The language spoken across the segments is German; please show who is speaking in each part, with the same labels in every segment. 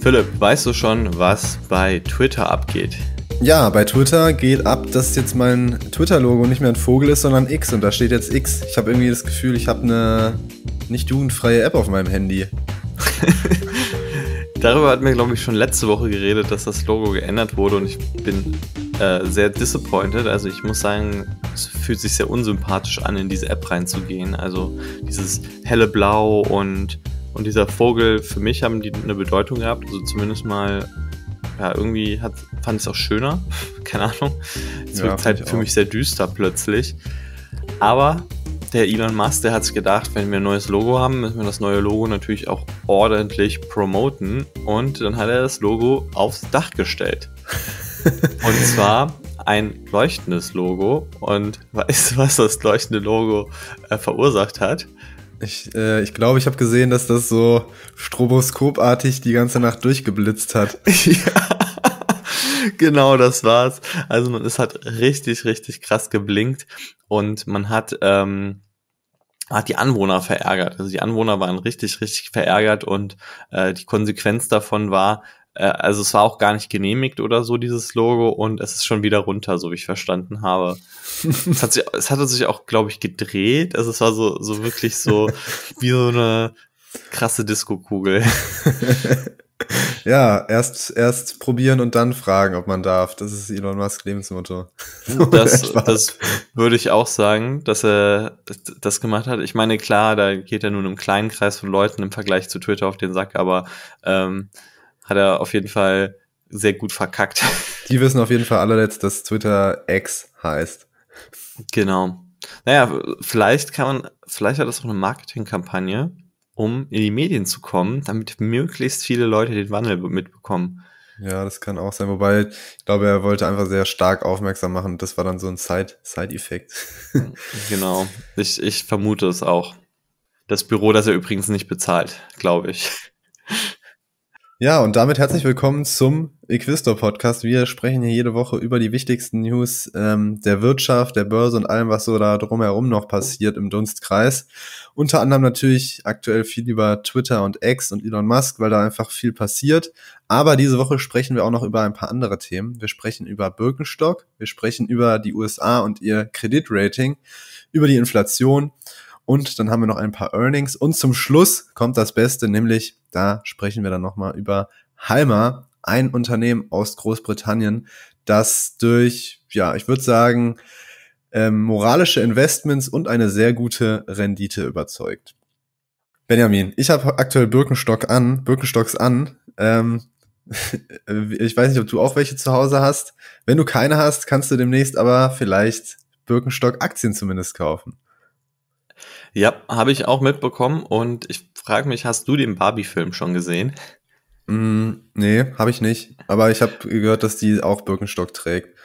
Speaker 1: Philipp, weißt du schon, was bei Twitter abgeht?
Speaker 2: Ja, bei Twitter geht ab, dass jetzt mein Twitter-Logo nicht mehr ein Vogel ist, sondern X und da steht jetzt X. Ich habe irgendwie das Gefühl,
Speaker 1: ich habe eine nicht jugendfreie App auf meinem Handy. Darüber hat mir, glaube ich, schon letzte Woche geredet, dass das Logo geändert wurde und ich bin äh, sehr disappointed. Also ich muss sagen, es fühlt sich sehr unsympathisch an, in diese App reinzugehen. Also dieses helle Blau und und dieser Vogel, für mich haben die eine Bedeutung gehabt. Also zumindest mal, ja, irgendwie hat, fand ich es auch schöner. Keine Ahnung. Es ja, wird halt für auch. mich sehr düster plötzlich. Aber der Elon Musk, der hat es gedacht, wenn wir ein neues Logo haben, müssen wir das neue Logo natürlich auch ordentlich promoten. Und dann hat er das Logo aufs Dach gestellt. Und zwar ein leuchtendes Logo. Und weißt du, was das leuchtende Logo äh, verursacht hat?
Speaker 2: Ich, äh, ich glaube, ich habe gesehen, dass das so stroboskopartig die ganze Nacht durchgeblitzt hat.
Speaker 1: ja, genau das war's. Also man, es hat richtig, richtig krass geblinkt und man hat, ähm, hat die Anwohner verärgert. Also die Anwohner waren richtig, richtig verärgert und äh, die Konsequenz davon war, äh, also es war auch gar nicht genehmigt oder so, dieses Logo, und es ist schon wieder runter, so wie ich verstanden habe. es, hat sich, es hatte sich auch, glaube ich, gedreht. Also es war so, so wirklich so wie so eine krasse Disco-Kugel.
Speaker 2: Ja, erst, erst probieren und dann fragen, ob man darf. Das ist Elon Musk Lebensmotto.
Speaker 1: Das, das würde ich auch sagen, dass er das gemacht hat. Ich meine, klar, da geht er nun im kleinen Kreis von Leuten im Vergleich zu Twitter auf den Sack, aber ähm, hat er auf jeden Fall sehr gut verkackt.
Speaker 2: Die wissen auf jeden Fall allerletzt, dass
Speaker 1: Twitter X heißt. Genau. Naja, vielleicht kann man, vielleicht hat das auch eine Marketingkampagne, um in die Medien zu kommen, damit möglichst viele Leute den Wandel mitbekommen. Ja, das kann auch sein. Wobei, ich glaube, er wollte einfach sehr stark aufmerksam machen. Das war dann so ein Side-Effekt. Side genau. Ich, ich vermute es auch. Das Büro, das er übrigens nicht bezahlt, glaube ich.
Speaker 2: Ja, und damit herzlich willkommen zum Equistor Podcast. Wir sprechen hier jede Woche über die wichtigsten News ähm, der Wirtschaft, der Börse und allem, was so da drumherum noch passiert im Dunstkreis. Unter anderem natürlich aktuell viel über Twitter und X und Elon Musk, weil da einfach viel passiert. Aber diese Woche sprechen wir auch noch über ein paar andere Themen. Wir sprechen über Birkenstock, wir sprechen über die USA und ihr Kreditrating, über die Inflation und dann haben wir noch ein paar Earnings. Und zum Schluss kommt das Beste, nämlich da sprechen wir dann nochmal über Halma, ein Unternehmen aus Großbritannien, das durch, ja, ich würde sagen, ähm, moralische Investments und eine sehr gute Rendite überzeugt. Benjamin, ich habe aktuell Birkenstock an, Birkenstocks an. Ähm, ich weiß nicht, ob du auch welche zu Hause hast. Wenn du keine hast, kannst du demnächst aber vielleicht Birkenstock-Aktien zumindest kaufen.
Speaker 1: Ja, habe ich auch mitbekommen und ich frage mich, hast du den Barbie-Film schon gesehen?
Speaker 2: Mm, nee, habe ich nicht. Aber ich habe gehört, dass die auch Birkenstock trägt.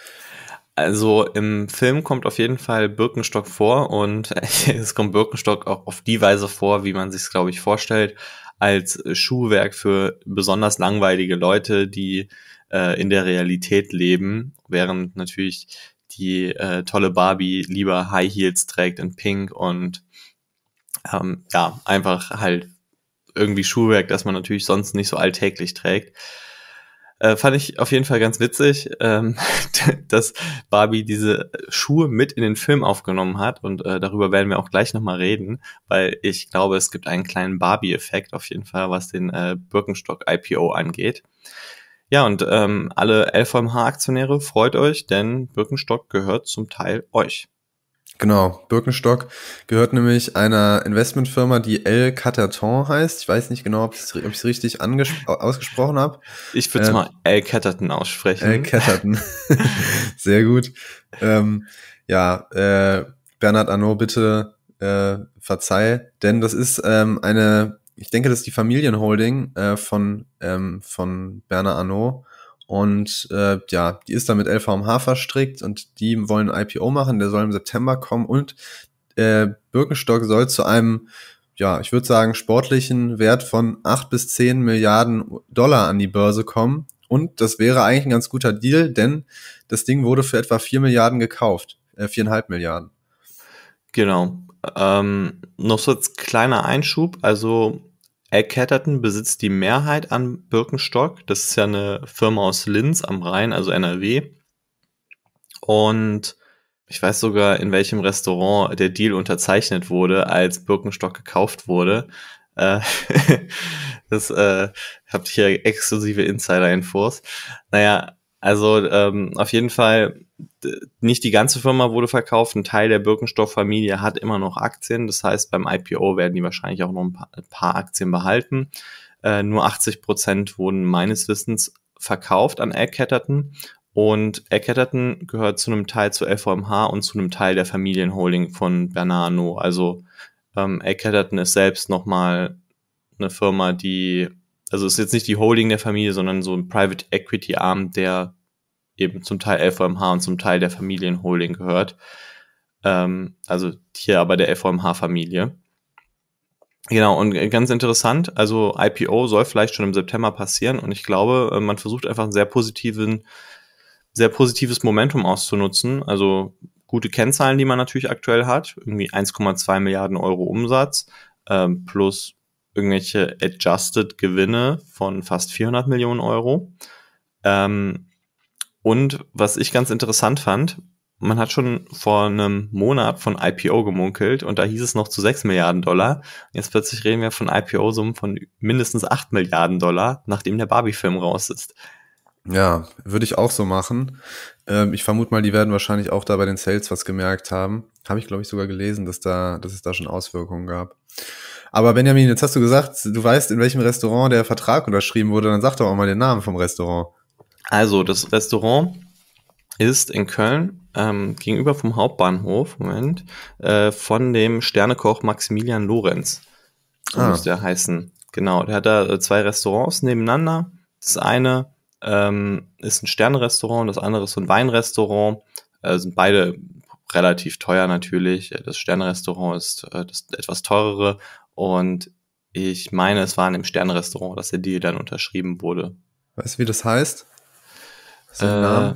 Speaker 1: Also im Film kommt auf jeden Fall Birkenstock vor und es kommt Birkenstock auch auf die Weise vor, wie man sich es, glaube ich, vorstellt, als Schuhwerk für besonders langweilige Leute, die äh, in der Realität leben, während natürlich die äh, tolle Barbie lieber High Heels trägt in Pink und ähm, ja, einfach halt irgendwie Schuhwerk, das man natürlich sonst nicht so alltäglich trägt. Äh, fand ich auf jeden Fall ganz witzig, ähm, dass Barbie diese Schuhe mit in den Film aufgenommen hat und äh, darüber werden wir auch gleich nochmal reden, weil ich glaube, es gibt einen kleinen Barbie-Effekt auf jeden Fall, was den äh, Birkenstock-IPO angeht. Ja, und ähm, alle LVMH-Aktionäre, freut euch, denn Birkenstock gehört zum Teil euch.
Speaker 2: Genau, Birkenstock gehört nämlich einer Investmentfirma, die El Caterton heißt. Ich weiß nicht genau, ob ich es richtig ausgesprochen habe. Ich würde es ähm, mal El Caterton aussprechen. El Caterton. Sehr gut. Ähm, ja, äh, Bernhard Arnault, bitte äh, verzeih, denn das ist ähm, eine, ich denke, das ist die Familienholding äh, von, ähm, von Bernhard Arnault und äh, ja, die ist dann mit LVMH verstrickt und die wollen ein IPO machen, der soll im September kommen und äh, Birkenstock soll zu einem, ja, ich würde sagen, sportlichen Wert von acht bis zehn Milliarden Dollar an die Börse kommen. Und das wäre eigentlich ein ganz guter Deal, denn das Ding wurde für etwa
Speaker 1: vier Milliarden gekauft, äh, 4,5 Milliarden. Genau. Ähm, noch so als kleiner Einschub, also Eckerterton besitzt die Mehrheit an Birkenstock. Das ist ja eine Firma aus Linz am Rhein, also NRW. Und ich weiß sogar, in welchem Restaurant der Deal unterzeichnet wurde, als Birkenstock gekauft wurde. Äh, das äh, habt ihr hier exklusive Insider-Infos. Naja, also ähm, auf jeden Fall, nicht die ganze Firma wurde verkauft. Ein Teil der Birkenstoff-Familie hat immer noch Aktien. Das heißt, beim IPO werden die wahrscheinlich auch noch ein paar, ein paar Aktien behalten. Äh, nur 80 Prozent wurden meines Wissens verkauft an Egg Und Egg gehört zu einem Teil zu LVMH und zu einem Teil der Familienholding von Bernardo. Also ähm, Egg ist selbst nochmal eine Firma, die also ist jetzt nicht die Holding der Familie, sondern so ein Private Equity Arm, der eben zum Teil LVMH und zum Teil der Familienholding gehört. Ähm, also hier aber der LVMH-Familie. Genau, und ganz interessant, also IPO soll vielleicht schon im September passieren und ich glaube, äh, man versucht einfach ein sehr positiven, sehr positives Momentum auszunutzen. Also gute Kennzahlen, die man natürlich aktuell hat, irgendwie 1,2 Milliarden Euro Umsatz ähm, plus irgendwelche adjusted Gewinne von fast 400 Millionen Euro. Ähm, und was ich ganz interessant fand, man hat schon vor einem Monat von IPO gemunkelt und da hieß es noch zu 6 Milliarden Dollar. Jetzt plötzlich reden wir von IPO-Summen von mindestens 8 Milliarden Dollar, nachdem der Barbie-Film raus ist.
Speaker 2: Ja, würde ich auch so machen. Ähm, ich vermute mal, die werden wahrscheinlich auch da bei den Sales was gemerkt haben. Habe ich, glaube ich, sogar gelesen, dass, da, dass es da schon Auswirkungen gab. Aber Benjamin, jetzt hast du gesagt, du weißt, in welchem Restaurant der Vertrag unterschrieben wurde. Dann
Speaker 1: sag doch auch mal den Namen vom Restaurant. Also, das Restaurant ist in Köln ähm, gegenüber vom Hauptbahnhof, Moment, äh, von dem Sternekoch Maximilian Lorenz. So ah. muss der heißen. Genau, der hat da äh, zwei Restaurants nebeneinander. Das eine ähm, ist ein Sternrestaurant, das andere ist so ein Weinrestaurant. Äh, sind beide relativ teuer natürlich. Das Sternrestaurant ist äh, das etwas teurere und ich meine, es war in dem Sternrestaurant, dass der Deal dann unterschrieben wurde. Weißt du, wie das heißt? äh,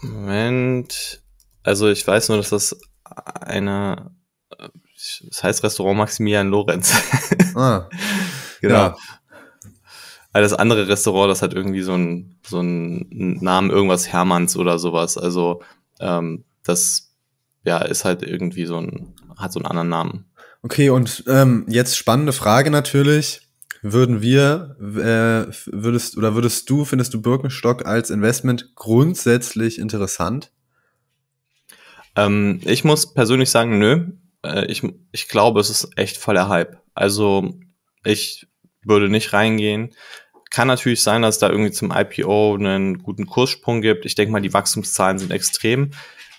Speaker 1: Moment. Also ich weiß nur, dass das eine, das äh, heißt Restaurant Maximilian Lorenz. Ah. genau. Ja. Weil das andere Restaurant, das hat irgendwie so einen so einen Namen, irgendwas Hermanns oder sowas. Also ähm, das ja ist halt irgendwie so ein, hat so einen anderen Namen. Okay,
Speaker 2: und ähm, jetzt spannende Frage natürlich. Würden wir, äh, würdest oder würdest du, findest du Birkenstock als Investment grundsätzlich interessant?
Speaker 1: Ähm, ich muss persönlich sagen, nö. Äh, ich, ich glaube, es ist echt voller Hype. Also ich würde nicht reingehen. Kann natürlich sein, dass es da irgendwie zum IPO einen guten Kurssprung gibt. Ich denke mal, die Wachstumszahlen sind extrem.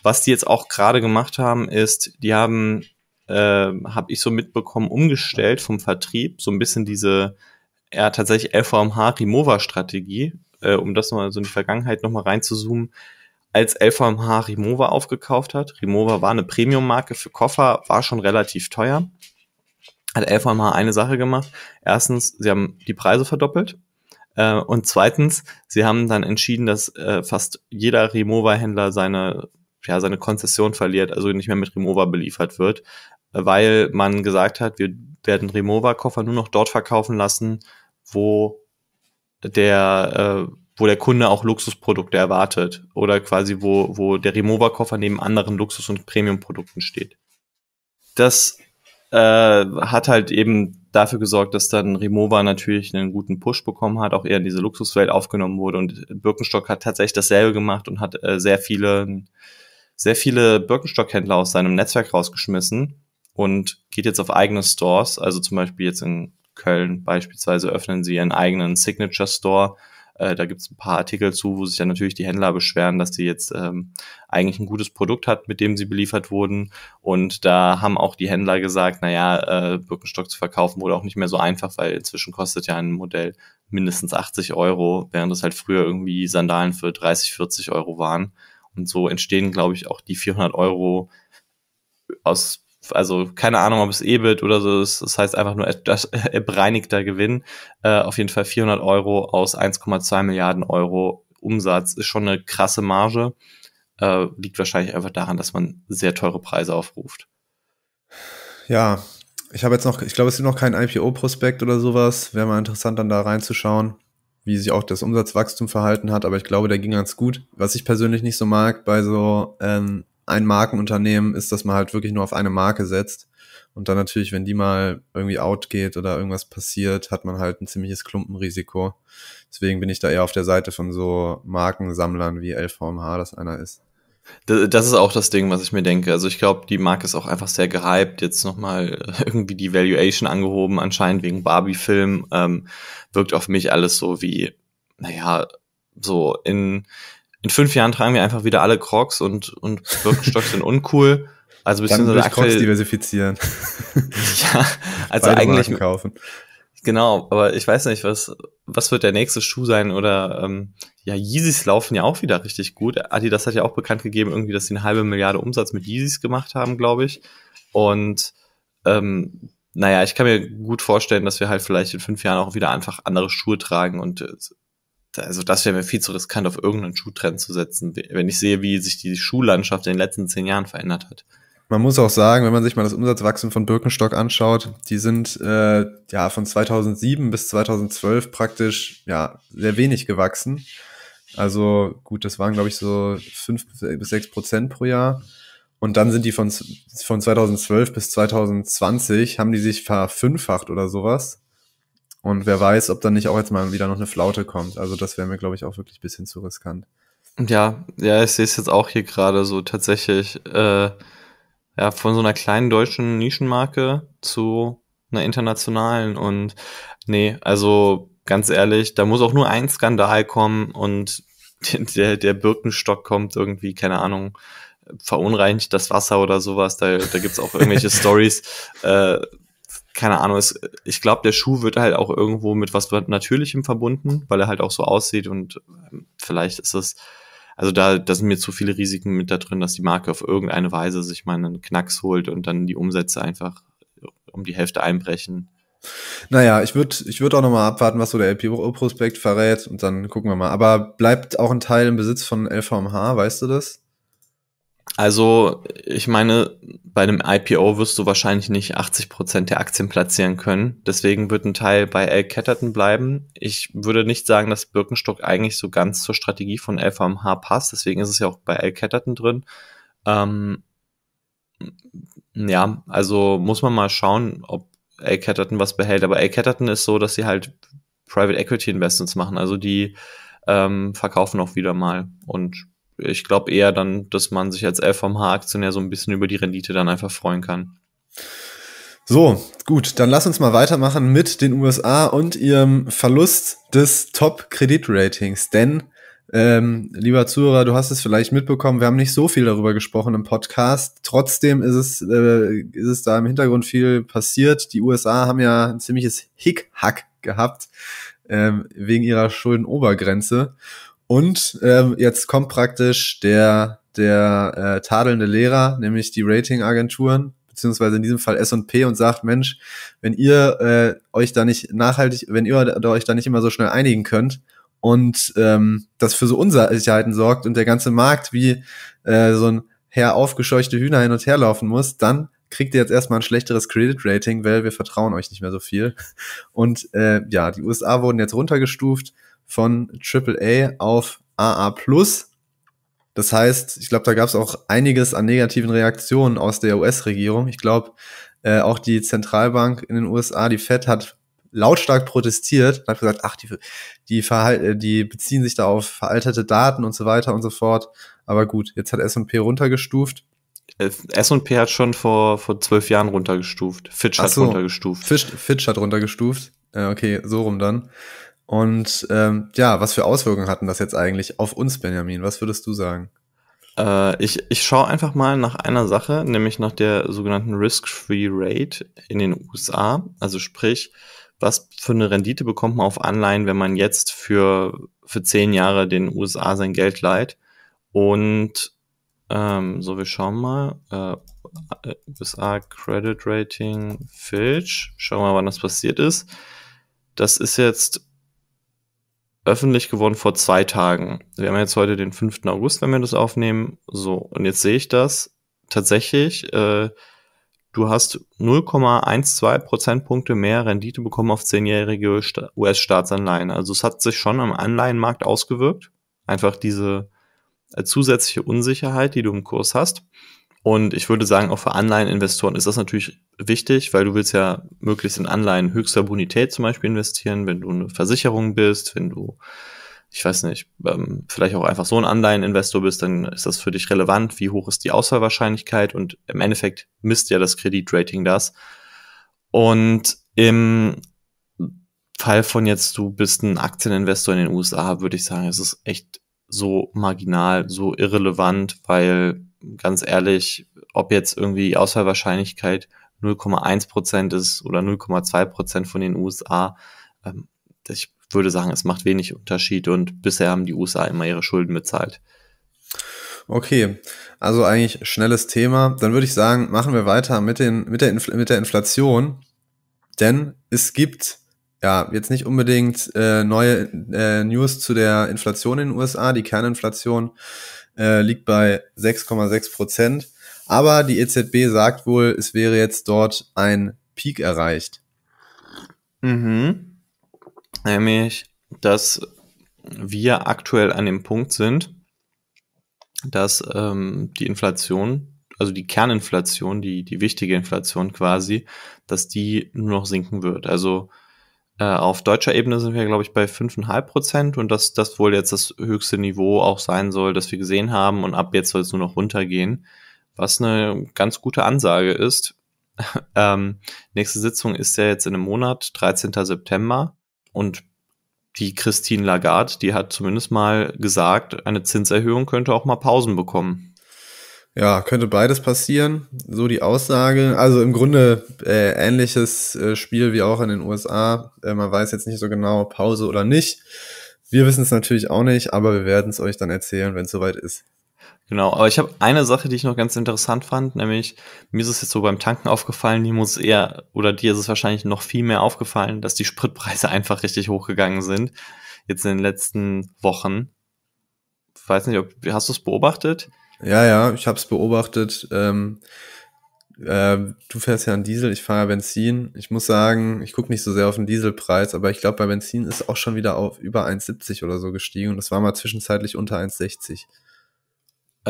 Speaker 1: Was die jetzt auch gerade gemacht haben, ist, die haben, äh, habe ich so mitbekommen, umgestellt vom Vertrieb so ein bisschen diese ja, tatsächlich LVMH-Remover-Strategie, äh, um das nochmal so in die Vergangenheit nochmal reinzuzoomen, als LVMH Remover aufgekauft hat. Remover war eine Premium-Marke für Koffer, war schon relativ teuer. Hat LVMH eine Sache gemacht. Erstens, sie haben die Preise verdoppelt. Äh, und zweitens, sie haben dann entschieden, dass äh, fast jeder Remover-Händler seine, ja, seine Konzession verliert, also nicht mehr mit Remover beliefert wird, weil man gesagt hat, wir werden Remover-Koffer nur noch dort verkaufen lassen, wo der, äh, wo der Kunde auch Luxusprodukte erwartet oder quasi wo, wo der Remover-Koffer neben anderen Luxus- und Premium-Produkten steht. Das äh, hat halt eben dafür gesorgt, dass dann Remova natürlich einen guten Push bekommen hat, auch eher in diese Luxuswelt aufgenommen wurde und Birkenstock hat tatsächlich dasselbe gemacht und hat äh, sehr viele sehr viele Birkenstock-Händler aus seinem Netzwerk rausgeschmissen und geht jetzt auf eigene Stores, also zum Beispiel jetzt in Köln beispielsweise öffnen sie ihren eigenen Signature Store, äh, da gibt es ein paar Artikel zu, wo sich dann natürlich die Händler beschweren, dass sie jetzt ähm, eigentlich ein gutes Produkt hat, mit dem sie beliefert wurden. Und da haben auch die Händler gesagt, naja, äh, Birkenstock zu verkaufen wurde auch nicht mehr so einfach, weil inzwischen kostet ja ein Modell mindestens 80 Euro, während das halt früher irgendwie Sandalen für 30, 40 Euro waren. Und so entstehen, glaube ich, auch die 400 Euro aus also keine Ahnung, ob es EBIT oder so ist, das heißt einfach nur etwas bereinigter Gewinn, äh, auf jeden Fall 400 Euro aus 1,2 Milliarden Euro Umsatz, ist schon eine krasse Marge, äh, liegt wahrscheinlich einfach daran, dass man sehr teure Preise aufruft.
Speaker 2: Ja, ich habe jetzt noch, ich glaube, es gibt noch keinen IPO-Prospekt oder sowas, wäre mal interessant dann da reinzuschauen wie sich auch das Umsatzwachstum verhalten hat, aber ich glaube, der ging ganz gut. Was ich persönlich nicht so mag bei so ähm, ein Markenunternehmen ist, dass man halt wirklich nur auf eine Marke setzt. Und dann natürlich, wenn die mal irgendwie out geht oder irgendwas passiert, hat man halt ein ziemliches Klumpenrisiko. Deswegen bin ich da eher auf der Seite von so Markensammlern wie LVMH, das einer ist.
Speaker 1: Das ist auch das Ding, was ich mir denke. Also ich glaube, die Marke ist auch einfach sehr gehypt. Jetzt nochmal äh, irgendwie die Valuation angehoben, anscheinend wegen Barbie-Film. Ähm, wirkt auf mich alles so wie, naja, so in in fünf Jahren tragen wir einfach wieder alle Crocs und, und Birkenstocks sind uncool. Also beziehungsweise Dann aktuell, Crocs
Speaker 2: diversifizieren. ja, also Beide eigentlich. Marken
Speaker 1: kaufen. Genau, aber ich weiß nicht, was, was wird der nächste Schuh sein oder ähm, ja, Yeezys laufen ja auch wieder richtig gut. Adidas hat ja auch bekannt gegeben, irgendwie, dass sie eine halbe Milliarde Umsatz mit Yeezys gemacht haben, glaube ich. Und ähm, naja, ich kann mir gut vorstellen, dass wir halt vielleicht in fünf Jahren auch wieder einfach andere Schuhe tragen und äh, also das wäre mir viel zu riskant, auf irgendeinen Schuhtrend zu setzen, wenn ich sehe, wie sich die Schuhlandschaft in den letzten zehn Jahren verändert hat.
Speaker 2: Man muss auch sagen, wenn man sich mal das Umsatzwachstum von Birkenstock anschaut, die sind äh, ja von 2007 bis 2012 praktisch ja sehr wenig gewachsen. Also gut, das waren glaube ich so fünf bis sechs Prozent pro Jahr. Und dann sind die von, von 2012 bis 2020, haben die sich verfünffacht oder sowas. Und wer weiß, ob dann nicht auch jetzt mal wieder noch eine Flaute kommt. Also das wäre mir, glaube ich, auch wirklich ein bisschen zu riskant.
Speaker 1: Ja, ja, ich sehe es jetzt auch hier gerade so tatsächlich. Äh, ja, von so einer kleinen deutschen Nischenmarke zu einer internationalen. Und nee, also ganz ehrlich, da muss auch nur ein Skandal kommen und der, der Birkenstock kommt irgendwie, keine Ahnung, verunreinigt das Wasser oder sowas. Da, da gibt's auch irgendwelche Stories. Äh, keine Ahnung, es, ich glaube, der Schuh wird halt auch irgendwo mit was Natürlichem verbunden, weil er halt auch so aussieht und ähm, vielleicht ist es, also da, da sind mir zu viele Risiken mit da drin, dass die Marke auf irgendeine Weise sich mal einen Knacks holt und dann die Umsätze einfach um die Hälfte einbrechen.
Speaker 2: Naja, ich würde ich würd auch nochmal abwarten, was so der LPO-Prospekt verrät und dann gucken wir mal. Aber bleibt auch ein Teil im Besitz von LVMH, weißt du das?
Speaker 1: Also, ich meine, bei einem IPO wirst du wahrscheinlich nicht 80 Prozent der Aktien platzieren können. Deswegen wird ein Teil bei L. Ketterton bleiben. Ich würde nicht sagen, dass Birkenstock eigentlich so ganz zur Strategie von LVMH passt. Deswegen ist es ja auch bei L. Ketterton drin. Ähm, ja, also muss man mal schauen, ob L. Ketterton was behält. Aber L. Ketterton ist so, dass sie halt Private Equity Investments machen. Also die ähm, verkaufen auch wieder mal und ich glaube eher dann, dass man sich als LVMH-Aktionär so ein bisschen über die Rendite dann einfach freuen kann.
Speaker 2: So, gut, dann lass uns mal weitermachen mit den USA und ihrem Verlust des top kredit ratings Denn, ähm, lieber Zuhörer, du hast es vielleicht mitbekommen, wir haben nicht so viel darüber gesprochen im Podcast. Trotzdem ist es, äh, ist es da im Hintergrund viel passiert. Die USA haben ja ein ziemliches Hickhack gehabt ähm, wegen ihrer Schuldenobergrenze. Und ähm, jetzt kommt praktisch der, der äh, tadelnde Lehrer, nämlich die Ratingagenturen, beziehungsweise in diesem Fall S&P und sagt, Mensch, wenn ihr äh, euch da nicht nachhaltig, wenn ihr euch da nicht immer so schnell einigen könnt und ähm, das für so Unsicherheiten sorgt und der ganze Markt wie äh, so ein Herr aufgescheuchte Hühner hin und her laufen muss, dann kriegt ihr jetzt erstmal ein schlechteres Credit Rating, weil wir vertrauen euch nicht mehr so viel. Und äh, ja, die USA wurden jetzt runtergestuft von AAA auf AA+. Das heißt, ich glaube, da gab es auch einiges an negativen Reaktionen aus der US-Regierung. Ich glaube, äh, auch die Zentralbank in den USA, die Fed, hat lautstark protestiert und hat gesagt, ach, die, die, Verhal äh, die beziehen sich da auf veraltete Daten und so weiter und so fort. Aber gut, jetzt hat S&P runtergestuft.
Speaker 1: S&P hat schon vor, vor zwölf Jahren runtergestuft. Fitch
Speaker 2: hat so, runtergestuft. Fitch, Fitch hat runtergestuft. Äh, okay, so rum dann. Und ähm,
Speaker 1: ja, was für Auswirkungen hatten das jetzt eigentlich auf uns, Benjamin? Was würdest du sagen? Äh, ich ich schaue einfach mal nach einer Sache, nämlich nach der sogenannten Risk-Free Rate in den USA. Also sprich, was für eine Rendite bekommt man auf Anleihen, wenn man jetzt für, für zehn Jahre den USA sein Geld leiht? Und ähm, so, wir schauen mal. Äh, USA Credit Rating Fitch. Schauen wir mal, wann das passiert ist. Das ist jetzt öffentlich geworden vor zwei Tagen. Wir haben jetzt heute den 5. August, wenn wir das aufnehmen. So, und jetzt sehe ich das tatsächlich. Äh, du hast 0,12 Prozentpunkte mehr Rendite bekommen auf zehnjährige US-Staatsanleihen. Also es hat sich schon am Anleihenmarkt ausgewirkt. Einfach diese äh, zusätzliche Unsicherheit, die du im Kurs hast. Und ich würde sagen, auch für Anleiheninvestoren ist das natürlich wichtig, weil du willst ja möglichst in Anleihen höchster Bonität zum Beispiel investieren, wenn du eine Versicherung bist, wenn du, ich weiß nicht, ähm, vielleicht auch einfach so ein Anleiheninvestor bist, dann ist das für dich relevant, wie hoch ist die Ausfallwahrscheinlichkeit und im Endeffekt misst ja das Kreditrating das. Und im Fall von jetzt, du bist ein Aktieninvestor in den USA, würde ich sagen, es ist echt so marginal, so irrelevant, weil ganz ehrlich, ob jetzt irgendwie die Ausfallwahrscheinlichkeit 0,1 Prozent ist oder 0,2 Prozent von den USA, ähm, ich würde sagen, es macht wenig Unterschied und bisher haben die USA immer ihre Schulden bezahlt. Okay,
Speaker 2: also eigentlich schnelles Thema. Dann würde ich sagen, machen wir weiter mit, den, mit, der, Infl mit der Inflation. Denn es gibt ja jetzt nicht unbedingt äh, neue äh, News zu der Inflation in den USA. Die Kerninflation äh, liegt bei 6,6 Prozent. Aber die EZB sagt wohl, es wäre jetzt dort ein Peak
Speaker 1: erreicht. Mhm. Nämlich, dass wir aktuell an dem Punkt sind, dass ähm, die Inflation, also die Kerninflation, die, die wichtige Inflation quasi, dass die nur noch sinken wird. Also äh, auf deutscher Ebene sind wir, glaube ich, bei 5,5 Prozent und dass das wohl jetzt das höchste Niveau auch sein soll, das wir gesehen haben und ab jetzt soll es nur noch runtergehen, was eine ganz gute Ansage ist. ähm, nächste Sitzung ist ja jetzt in einem Monat, 13. September und die Christine Lagarde, die hat zumindest mal gesagt, eine Zinserhöhung könnte auch mal Pausen bekommen. Ja, könnte beides passieren, so die Aussage. Also im
Speaker 2: Grunde äh,
Speaker 1: ähnliches
Speaker 2: äh, Spiel wie auch in den USA. Äh, man weiß jetzt nicht so genau, Pause oder nicht.
Speaker 1: Wir wissen es natürlich auch nicht, aber wir werden es euch dann erzählen, wenn es soweit ist. Genau, aber ich habe eine Sache, die ich noch ganz interessant fand, nämlich mir ist es jetzt so beim Tanken aufgefallen, die muss eher, oder dir ist es wahrscheinlich noch viel mehr aufgefallen, dass die Spritpreise einfach richtig hochgegangen sind, jetzt in den letzten Wochen. Ich weiß nicht, ob, hast du es beobachtet?
Speaker 2: Ja, ja, ich habe es beobachtet. Ähm, äh, du fährst ja an Diesel, ich fahre ja Benzin. Ich muss sagen, ich gucke nicht so sehr auf den Dieselpreis, aber ich glaube, bei Benzin ist auch schon wieder auf über 1,70
Speaker 1: oder so gestiegen und das war mal zwischenzeitlich unter 1,60. Äh,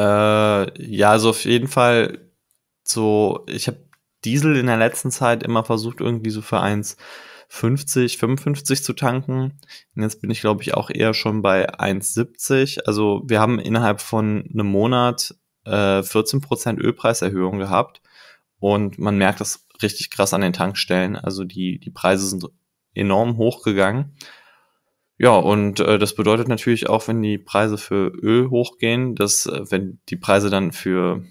Speaker 1: ja, also auf jeden Fall so, ich habe Diesel in der letzten Zeit immer versucht, irgendwie so für 1,60 50, 55 zu tanken. Und jetzt bin ich, glaube ich, auch eher schon bei 1,70. Also wir haben innerhalb von einem Monat äh, 14% Ölpreiserhöhung gehabt. Und man merkt das richtig krass an den Tankstellen. Also die, die Preise sind enorm hochgegangen. Ja, und äh, das bedeutet natürlich auch, wenn die Preise für Öl hochgehen, dass äh, wenn die Preise dann für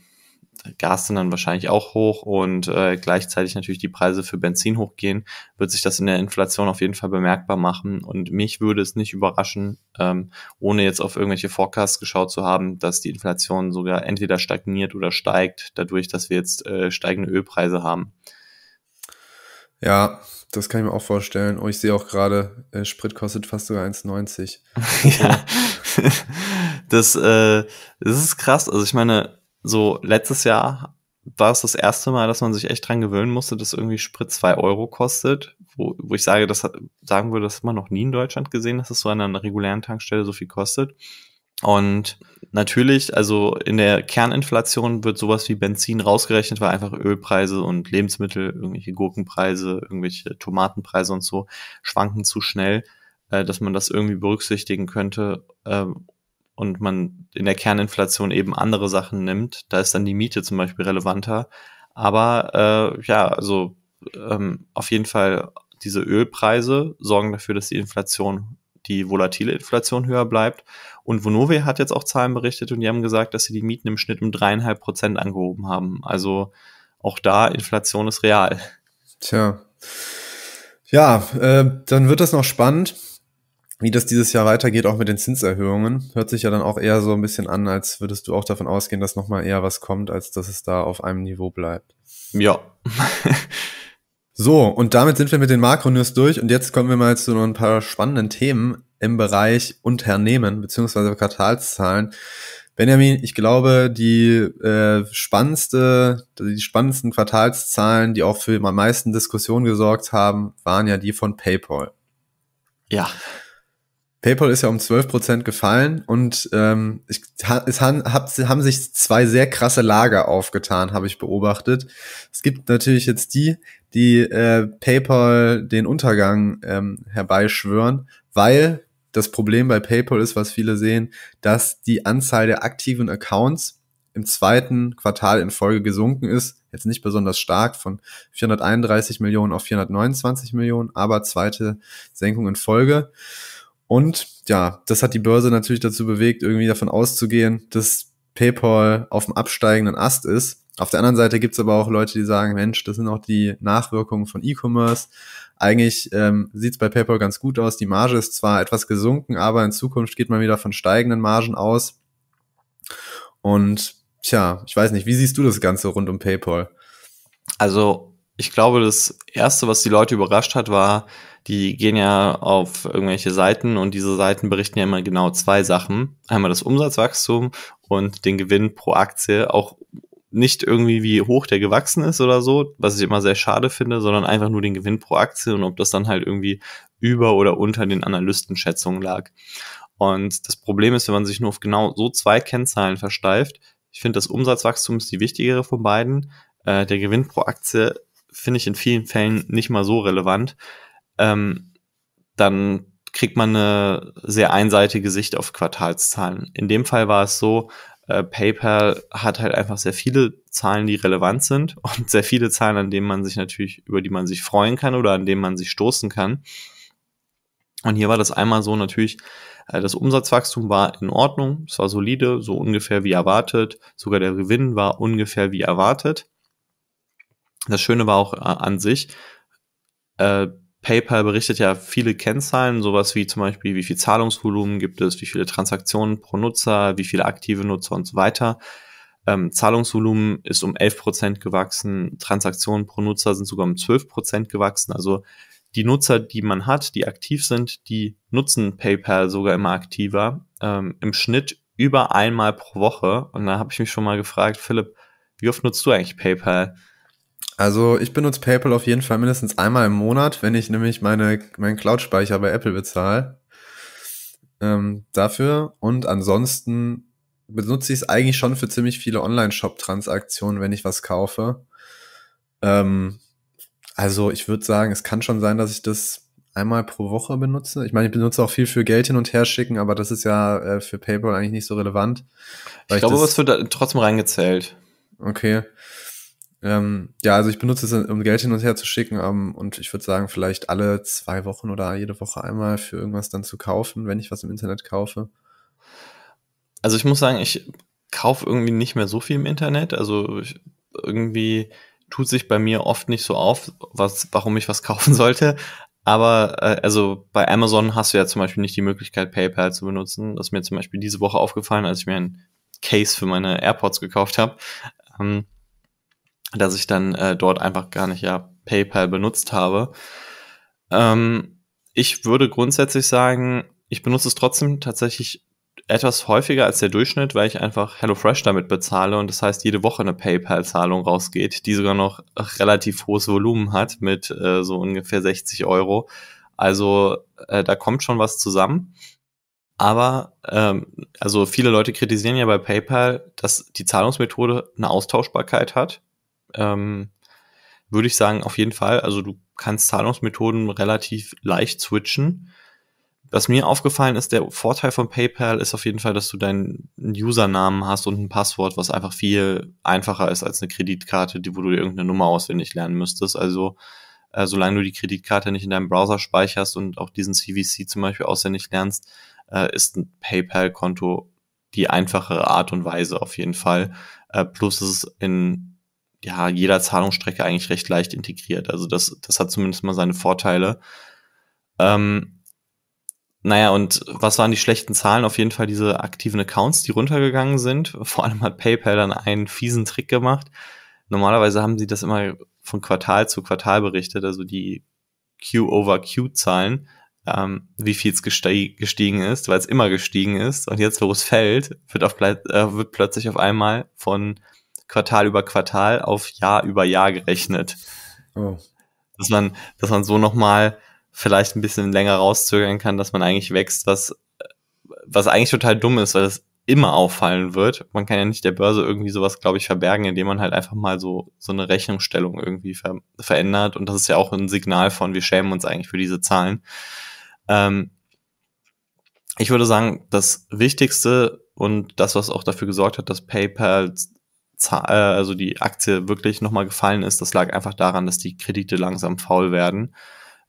Speaker 1: Gas sind dann wahrscheinlich auch hoch und äh, gleichzeitig natürlich die Preise für Benzin hochgehen, wird sich das in der Inflation auf jeden Fall bemerkbar machen. Und mich würde es nicht überraschen, ähm, ohne jetzt auf irgendwelche Forecasts geschaut zu haben, dass die Inflation sogar entweder stagniert oder steigt, dadurch, dass wir jetzt äh, steigende Ölpreise haben.
Speaker 2: Ja, das kann ich mir auch vorstellen. Oh, ich sehe auch gerade, äh, Sprit kostet fast sogar 1,90.
Speaker 1: ja. das, äh, das ist krass. Also ich meine, so letztes Jahr war es das erste Mal, dass man sich echt dran gewöhnen musste, dass irgendwie Sprit zwei Euro kostet, wo, wo ich sage, das hat, sagen würde, das hat man noch nie in Deutschland gesehen, dass es so an einer regulären Tankstelle so viel kostet. Und natürlich, also in der Kerninflation wird sowas wie Benzin rausgerechnet, weil einfach Ölpreise und Lebensmittel, irgendwelche Gurkenpreise, irgendwelche Tomatenpreise und so schwanken zu schnell, äh, dass man das irgendwie berücksichtigen könnte, äh, und man in der Kerninflation eben andere Sachen nimmt, da ist dann die Miete zum Beispiel relevanter. Aber äh, ja, also ähm, auf jeden Fall diese Ölpreise sorgen dafür, dass die Inflation, die volatile Inflation höher bleibt. Und Vonovia hat jetzt auch Zahlen berichtet und die haben gesagt, dass sie die Mieten im Schnitt um dreieinhalb Prozent angehoben haben. Also auch da, Inflation ist real.
Speaker 2: Tja. Ja, äh, dann wird das noch spannend wie das dieses Jahr weitergeht, auch mit den Zinserhöhungen, hört sich ja dann auch eher so ein bisschen an, als würdest du auch davon ausgehen, dass nochmal eher was kommt, als dass es da auf einem Niveau bleibt. Ja. so, und damit sind wir mit den Makro-News durch und jetzt kommen wir mal zu noch ein paar spannenden Themen im Bereich Unternehmen beziehungsweise Quartalszahlen. Benjamin, ich glaube, die äh, spannendste, die spannendsten Quartalszahlen, die auch für am meisten Diskussionen gesorgt haben, waren ja die von PayPal. Ja. PayPal ist ja um 12% gefallen und ähm, ich, es han, hab, haben sich zwei sehr krasse Lager aufgetan, habe ich beobachtet. Es gibt natürlich jetzt die, die äh, PayPal den Untergang ähm, herbeischwören, weil das Problem bei PayPal ist, was viele sehen, dass die Anzahl der aktiven Accounts im zweiten Quartal in Folge gesunken ist. Jetzt nicht besonders stark von 431 Millionen auf 429 Millionen, aber zweite Senkung in Folge. Und ja, das hat die Börse natürlich dazu bewegt, irgendwie davon auszugehen, dass PayPal auf dem absteigenden Ast ist. Auf der anderen Seite gibt's aber auch Leute, die sagen, Mensch, das sind auch die Nachwirkungen von E-Commerce. Eigentlich ähm, sieht bei PayPal ganz gut aus. Die Marge ist zwar etwas gesunken, aber in Zukunft geht man wieder von steigenden Margen aus. Und tja, ich
Speaker 1: weiß nicht, wie siehst du das Ganze rund um PayPal? Also ich glaube, das Erste, was die Leute überrascht hat, war, die gehen ja auf irgendwelche Seiten und diese Seiten berichten ja immer genau zwei Sachen. Einmal das Umsatzwachstum und den Gewinn pro Aktie, auch nicht irgendwie, wie hoch der gewachsen ist oder so, was ich immer sehr schade finde, sondern einfach nur den Gewinn pro Aktie und ob das dann halt irgendwie über oder unter den Analystenschätzungen lag. Und das Problem ist, wenn man sich nur auf genau so zwei Kennzahlen versteift, ich finde, das Umsatzwachstum ist die wichtigere von beiden. Äh, der Gewinn pro Aktie finde ich in vielen Fällen nicht mal so relevant ähm, dann kriegt man eine sehr einseitige Sicht auf Quartalszahlen. In dem Fall war es so, äh, PayPal hat halt einfach sehr viele Zahlen, die relevant sind und sehr viele Zahlen, an denen man sich natürlich, über die man sich freuen kann oder an denen man sich stoßen kann. Und hier war das einmal so natürlich, äh, das Umsatzwachstum war in Ordnung, es war solide, so ungefähr wie erwartet, sogar der Gewinn war ungefähr wie erwartet. Das Schöne war auch äh, an sich, äh, PayPal berichtet ja viele Kennzahlen, sowas wie zum Beispiel, wie viel Zahlungsvolumen gibt es, wie viele Transaktionen pro Nutzer, wie viele aktive Nutzer und so weiter. Ähm, Zahlungsvolumen ist um 11 Prozent gewachsen, Transaktionen pro Nutzer sind sogar um 12 Prozent gewachsen. Also die Nutzer, die man hat, die aktiv sind, die nutzen PayPal sogar immer aktiver. Ähm, Im Schnitt über einmal pro Woche. Und da habe ich mich schon mal gefragt, Philipp, wie oft nutzt du eigentlich PayPal? Also ich benutze PayPal auf jeden Fall mindestens
Speaker 2: einmal im Monat, wenn ich nämlich meine, meinen Cloud-Speicher bei Apple bezahle. Ähm, dafür. Und ansonsten benutze ich es eigentlich schon für ziemlich viele Online-Shop-Transaktionen, wenn ich was kaufe. Ähm, also ich würde sagen, es kann schon sein, dass ich das einmal pro Woche benutze. Ich meine, ich benutze auch viel für Geld hin und her schicken, aber das ist ja äh, für PayPal eigentlich nicht so relevant. Ich glaube, was
Speaker 1: wird trotzdem reingezählt.
Speaker 2: Okay. Ähm, ja, also ich benutze es, um Geld hin und her zu schicken um, ähm, und ich würde sagen, vielleicht alle zwei Wochen oder jede Woche einmal für irgendwas dann zu kaufen, wenn ich was im Internet
Speaker 1: kaufe. Also ich muss sagen, ich kaufe irgendwie nicht mehr so viel im Internet. Also ich, irgendwie tut sich bei mir oft nicht so auf, was, warum ich was kaufen sollte. Aber äh, also bei Amazon hast du ja zum Beispiel nicht die Möglichkeit, PayPal zu benutzen. Das ist mir zum Beispiel diese Woche aufgefallen, als ich mir ein Case für meine AirPods gekauft habe. Ähm, dass ich dann äh, dort einfach gar nicht ja PayPal benutzt habe. Ähm, ich würde grundsätzlich sagen, ich benutze es trotzdem tatsächlich etwas häufiger als der Durchschnitt, weil ich einfach HelloFresh damit bezahle und das heißt, jede Woche eine PayPal-Zahlung rausgeht, die sogar noch relativ hohes Volumen hat mit äh, so ungefähr 60 Euro. Also äh, da kommt schon was zusammen. Aber ähm, also viele Leute kritisieren ja bei PayPal, dass die Zahlungsmethode eine Austauschbarkeit hat ähm, würde ich sagen, auf jeden Fall. Also du kannst Zahlungsmethoden relativ leicht switchen. Was mir aufgefallen ist, der Vorteil von PayPal ist auf jeden Fall, dass du deinen Usernamen hast und ein Passwort, was einfach viel einfacher ist als eine Kreditkarte, die wo du dir irgendeine Nummer auswendig lernen müsstest. Also äh, solange du die Kreditkarte nicht in deinem Browser speicherst und auch diesen CVC zum Beispiel auswendig lernst, äh, ist ein PayPal-Konto die einfachere Art und Weise auf jeden Fall. Äh, plus ist es in ja, jeder Zahlungsstrecke eigentlich recht leicht integriert. Also das, das hat zumindest mal seine Vorteile. Ähm, naja, und was waren die schlechten Zahlen? Auf jeden Fall diese aktiven Accounts, die runtergegangen sind. Vor allem hat PayPal dann einen fiesen Trick gemacht. Normalerweise haben sie das immer von Quartal zu Quartal berichtet, also die Q over Q Zahlen, ähm, wie viel es gestiegen ist, weil es immer gestiegen ist. Und jetzt, wo es fällt, wird, auf, äh, wird plötzlich auf einmal von Quartal über Quartal auf Jahr über Jahr gerechnet. Oh. Dass man, dass man so nochmal vielleicht ein bisschen länger rauszögern kann, dass man eigentlich wächst, was, was eigentlich total dumm ist, weil es immer auffallen wird. Man kann ja nicht der Börse irgendwie sowas, glaube ich, verbergen, indem man halt einfach mal so, so eine Rechnungsstellung irgendwie ver verändert. Und das ist ja auch ein Signal von, wir schämen uns eigentlich für diese Zahlen. Ähm, ich würde sagen, das Wichtigste und das, was auch dafür gesorgt hat, dass PayPal äh, also die Aktie wirklich nochmal gefallen ist, das lag einfach daran, dass die Kredite langsam faul werden.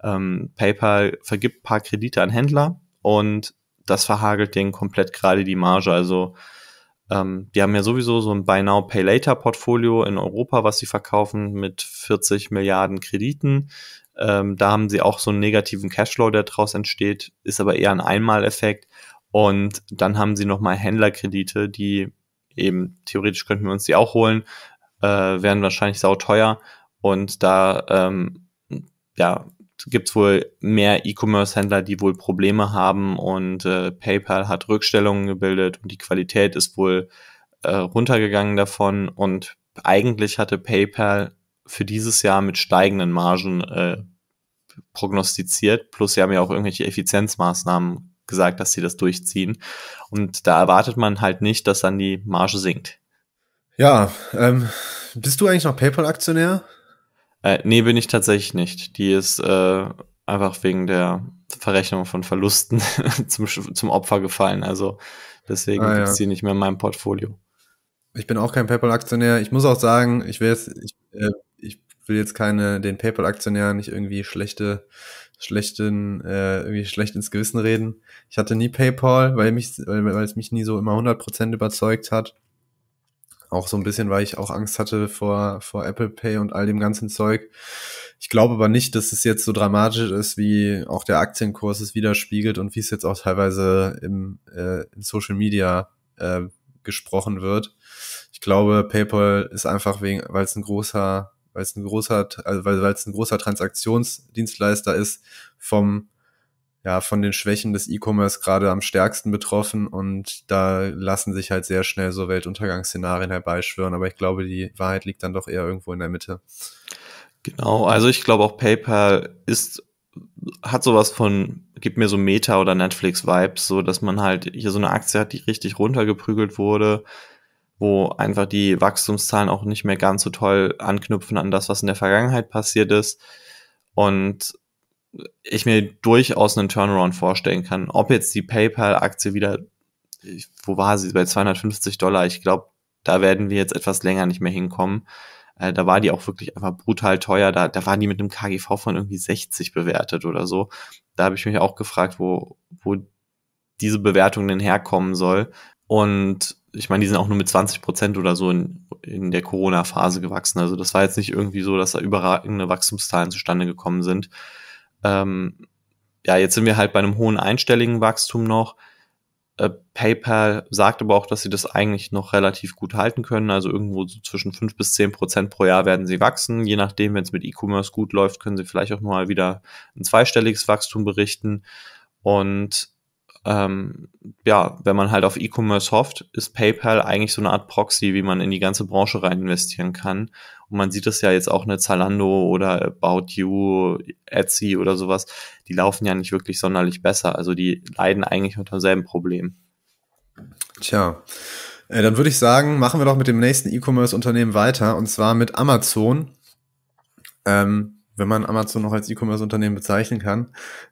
Speaker 1: Ähm, PayPal vergibt paar Kredite an Händler und das verhagelt denen komplett gerade die Marge. Also ähm, die haben ja sowieso so ein Buy Now, Pay Later Portfolio in Europa, was sie verkaufen mit 40 Milliarden Krediten. Ähm, da haben sie auch so einen negativen Cashflow, der daraus entsteht, ist aber eher ein Einmaleffekt. Und dann haben sie nochmal Händlerkredite, die eben theoretisch könnten wir uns die auch holen, äh, wären wahrscheinlich sauteuer und da ähm, ja, gibt es wohl mehr E-Commerce-Händler, die wohl Probleme haben und äh, PayPal hat Rückstellungen gebildet und die Qualität ist wohl äh, runtergegangen davon und eigentlich hatte PayPal für dieses Jahr mit steigenden Margen äh, prognostiziert, plus sie haben ja auch irgendwelche Effizienzmaßnahmen gesagt, dass sie das durchziehen. Und da erwartet man halt nicht, dass dann die Marge sinkt.
Speaker 2: Ja, ähm, bist du eigentlich noch PayPal-Aktionär?
Speaker 1: Äh, nee, bin ich tatsächlich nicht. Die ist äh, einfach wegen der Verrechnung von Verlusten zum, zum Opfer gefallen. Also deswegen ah, ja. ist sie nicht mehr in meinem Portfolio.
Speaker 2: Ich bin auch kein PayPal-Aktionär. Ich muss auch sagen, ich will jetzt, ich, äh, will jetzt keine den PayPal-Aktionären nicht irgendwie schlechte, schlechten, äh, irgendwie schlecht ins Gewissen reden. Ich hatte nie PayPal, weil mich, weil, weil es mich nie so immer 100% überzeugt hat. Auch so ein bisschen, weil ich auch Angst hatte vor, vor Apple Pay und all dem ganzen Zeug. Ich glaube aber nicht, dass es jetzt so dramatisch ist, wie auch der Aktienkurs es widerspiegelt und wie es jetzt auch teilweise im, äh, in Social Media äh, gesprochen wird. Ich glaube, PayPal ist einfach wegen, weil es ein großer weil es ein großer, also weil, weil es ein großer Transaktionsdienstleister ist, vom, ja, von den Schwächen des E-Commerce gerade am stärksten betroffen und da lassen sich halt sehr schnell so Weltuntergangsszenarien herbeischwören. Aber ich glaube, die Wahrheit liegt dann doch eher irgendwo in der Mitte.
Speaker 1: Genau, also ich glaube auch PayPal ist, hat sowas von, gibt mir so Meta- oder Netflix-Vibes, so dass man halt hier so eine Aktie hat, die richtig runtergeprügelt wurde, wo einfach die Wachstumszahlen auch nicht mehr ganz so toll anknüpfen an das, was in der Vergangenheit passiert ist. Und ich mir durchaus einen Turnaround vorstellen kann. Ob jetzt die PayPal-Aktie wieder, wo war sie, bei 250 Dollar, ich glaube, da werden wir jetzt etwas länger nicht mehr hinkommen. Äh, da war die auch wirklich einfach brutal teuer. Da, da waren die mit einem KGV von irgendwie 60 bewertet oder so. Da habe ich mich auch gefragt, wo, wo diese Bewertung denn herkommen soll. Und ich meine, die sind auch nur mit 20 Prozent oder so in, in der Corona-Phase gewachsen. Also das war jetzt nicht irgendwie so, dass da überragende Wachstumszahlen zustande gekommen sind. Ähm, ja, jetzt sind wir halt bei einem hohen einstelligen Wachstum noch. Äh, PayPal sagt aber auch, dass sie das eigentlich noch relativ gut halten können. Also irgendwo so zwischen 5 bis 10 Prozent pro Jahr werden sie wachsen. Je nachdem, wenn es mit E-Commerce gut läuft, können sie vielleicht auch mal wieder ein zweistelliges Wachstum berichten. Und ähm, ja, wenn man halt auf E-Commerce hofft, ist PayPal eigentlich so eine Art Proxy, wie man in die ganze Branche rein investieren kann. Und man sieht das ja jetzt auch eine Zalando oder About You, Etsy oder sowas. Die laufen ja nicht wirklich sonderlich besser. Also die leiden eigentlich unter demselben Problem. Tja.
Speaker 2: Äh, dann würde ich sagen, machen wir doch mit dem nächsten E-Commerce-Unternehmen weiter und zwar mit Amazon. Ähm, wenn man Amazon noch als E-Commerce-Unternehmen bezeichnen kann.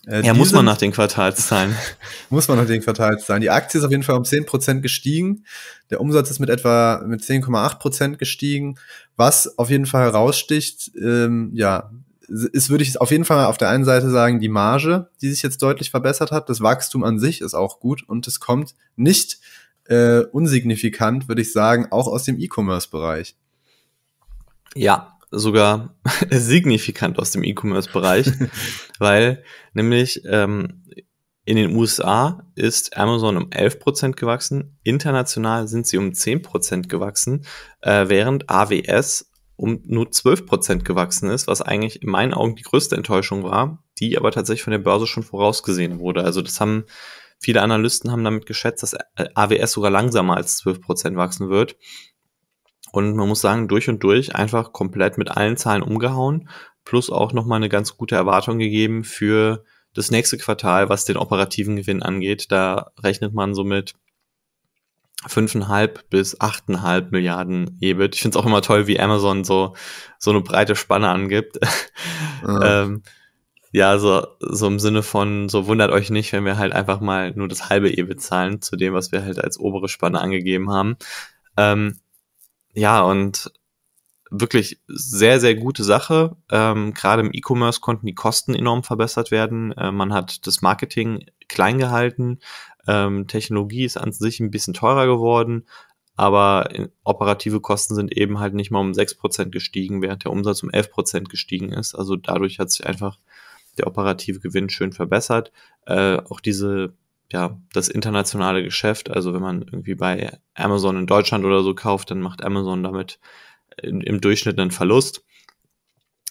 Speaker 2: Äh, ja, muss man nach den Quartalszahlen. muss man nach den Quartalszahlen. Die Aktie ist auf jeden Fall um 10% gestiegen. Der Umsatz ist mit etwa mit 10,8% gestiegen. Was auf jeden Fall heraussticht, ähm, ja, ist, würde ich auf jeden Fall auf der einen Seite sagen, die Marge, die sich jetzt deutlich verbessert hat. Das Wachstum an sich ist auch gut und es kommt nicht äh, unsignifikant, würde ich sagen, auch aus dem E-Commerce-Bereich.
Speaker 1: Ja, sogar signifikant aus dem E-Commerce-Bereich, weil nämlich ähm, in den USA ist Amazon um 11% gewachsen, international sind sie um 10% gewachsen, äh, während AWS um nur 12% gewachsen ist, was eigentlich in meinen Augen die größte Enttäuschung war, die aber tatsächlich von der Börse schon vorausgesehen wurde. Also das haben viele Analysten haben damit geschätzt, dass äh, AWS sogar langsamer als 12% wachsen wird. Und man muss sagen, durch und durch einfach komplett mit allen Zahlen umgehauen, plus auch nochmal eine ganz gute Erwartung gegeben für das nächste Quartal, was den operativen Gewinn angeht. Da rechnet man somit 5,5 bis 8,5 Milliarden EBIT. Ich finde es auch immer toll, wie Amazon so, so eine breite Spanne angibt. Ja. ähm, ja, so, so im Sinne von, so wundert euch nicht, wenn wir halt einfach mal nur das halbe EBIT zahlen zu dem, was wir halt als obere Spanne angegeben haben. Ähm, ja, und wirklich sehr, sehr gute Sache. Ähm, Gerade im E-Commerce konnten die Kosten enorm verbessert werden. Äh, man hat das Marketing klein gehalten. Ähm, Technologie ist an sich ein bisschen teurer geworden, aber äh, operative Kosten sind eben halt nicht mal um sechs Prozent gestiegen, während der Umsatz um elf Prozent gestiegen ist. Also dadurch hat sich einfach der operative Gewinn schön verbessert. Äh, auch diese ja, das internationale Geschäft. Also wenn man irgendwie bei Amazon in Deutschland oder so kauft, dann macht Amazon damit äh, im Durchschnitt einen Verlust.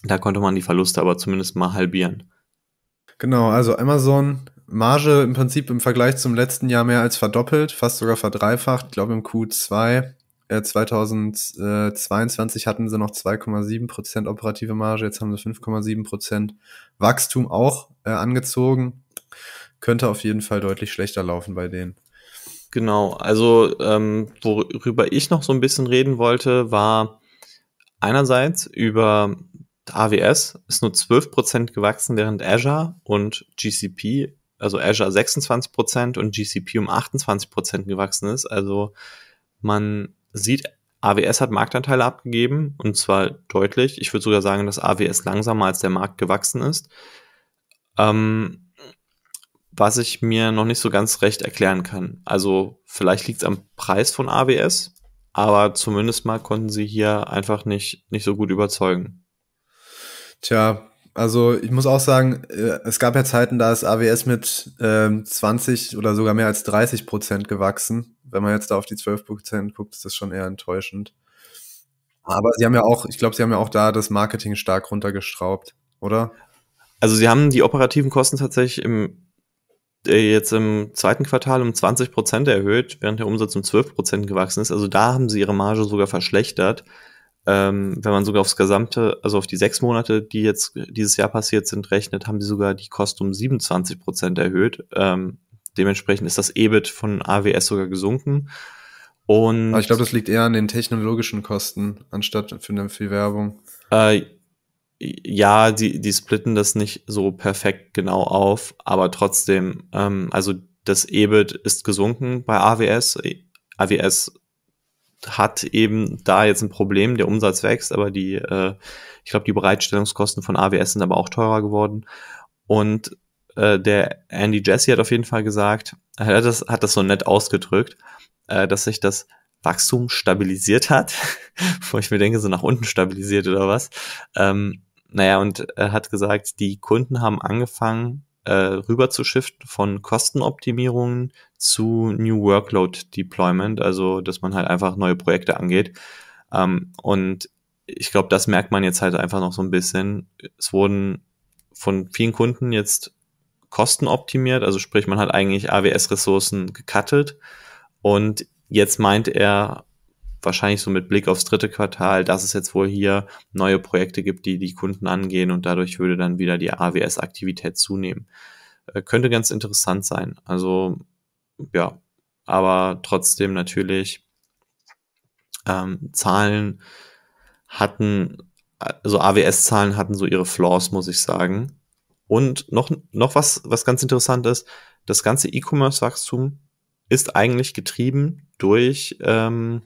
Speaker 1: Da konnte man die Verluste aber zumindest mal halbieren.
Speaker 2: Genau, also Amazon Marge im Prinzip im Vergleich zum letzten Jahr mehr als verdoppelt, fast sogar verdreifacht. Ich glaube im Q2 äh, 2022 hatten sie noch 2,7 Prozent operative Marge, jetzt haben sie 5,7 Prozent Wachstum auch äh, angezogen
Speaker 1: könnte auf jeden Fall deutlich schlechter laufen bei denen. Genau, also ähm, worüber ich noch so ein bisschen reden wollte, war einerseits über AWS ist nur 12% gewachsen, während Azure und GCP, also Azure 26% und GCP um 28% gewachsen ist. Also man sieht, AWS hat Marktanteile abgegeben und zwar deutlich. Ich würde sogar sagen, dass AWS langsamer als der Markt gewachsen ist. Ähm, was ich mir noch nicht so ganz recht erklären kann. Also vielleicht liegt es am Preis von AWS, aber zumindest mal konnten sie hier einfach nicht, nicht so gut überzeugen. Tja, also ich muss auch
Speaker 2: sagen, äh, es gab ja Zeiten, da ist AWS mit ähm, 20 oder sogar mehr als 30 Prozent gewachsen. Wenn man jetzt da auf die 12 Prozent guckt, ist das schon eher enttäuschend. Aber sie haben ja auch, ich glaube, sie haben ja auch da das Marketing stark runtergeschraubt, oder?
Speaker 1: Also sie haben die operativen Kosten tatsächlich im äh, jetzt im zweiten Quartal um 20 Prozent erhöht, während der Umsatz um 12 Prozent gewachsen ist. Also da haben sie ihre Marge sogar verschlechtert. Ähm, wenn man sogar aufs gesamte, also auf die sechs Monate, die jetzt dieses Jahr passiert sind, rechnet, haben sie sogar die Kosten um 27 Prozent erhöht. Ähm, dementsprechend ist das EBIT von AWS sogar gesunken. Und Aber ich glaube, das liegt eher an den technologischen Kosten
Speaker 2: anstatt für, eine viel Werbung.
Speaker 1: Äh, ja, die, die splitten das nicht so perfekt genau auf, aber trotzdem, ähm, also das EBIT ist gesunken bei AWS. AWS hat eben da jetzt ein Problem, der Umsatz wächst, aber die, äh, ich glaube, die Bereitstellungskosten von AWS sind aber auch teurer geworden. Und äh, der Andy Jesse hat auf jeden Fall gesagt, er hat das, hat das so nett ausgedrückt, äh, dass sich das Wachstum stabilisiert hat, wo ich mir denke, so nach unten stabilisiert oder was. Ähm, naja, und er hat gesagt, die Kunden haben angefangen, äh, rüber zu shiften von Kostenoptimierungen zu New Workload Deployment, also dass man halt einfach neue Projekte angeht. Ähm, und ich glaube, das merkt man jetzt halt einfach noch so ein bisschen. Es wurden von vielen Kunden jetzt Kosten optimiert, also sprich, man hat eigentlich AWS-Ressourcen gecuttet und jetzt meint er, wahrscheinlich so mit Blick aufs dritte Quartal, dass es jetzt wohl hier neue Projekte gibt, die die Kunden angehen und dadurch würde dann wieder die AWS-Aktivität zunehmen. Äh, könnte ganz interessant sein. Also ja, aber trotzdem natürlich ähm, Zahlen hatten, also AWS-Zahlen hatten so ihre Flaws, muss ich sagen. Und noch, noch was, was ganz interessant ist, das ganze E-Commerce-Wachstum ist eigentlich getrieben durch ähm,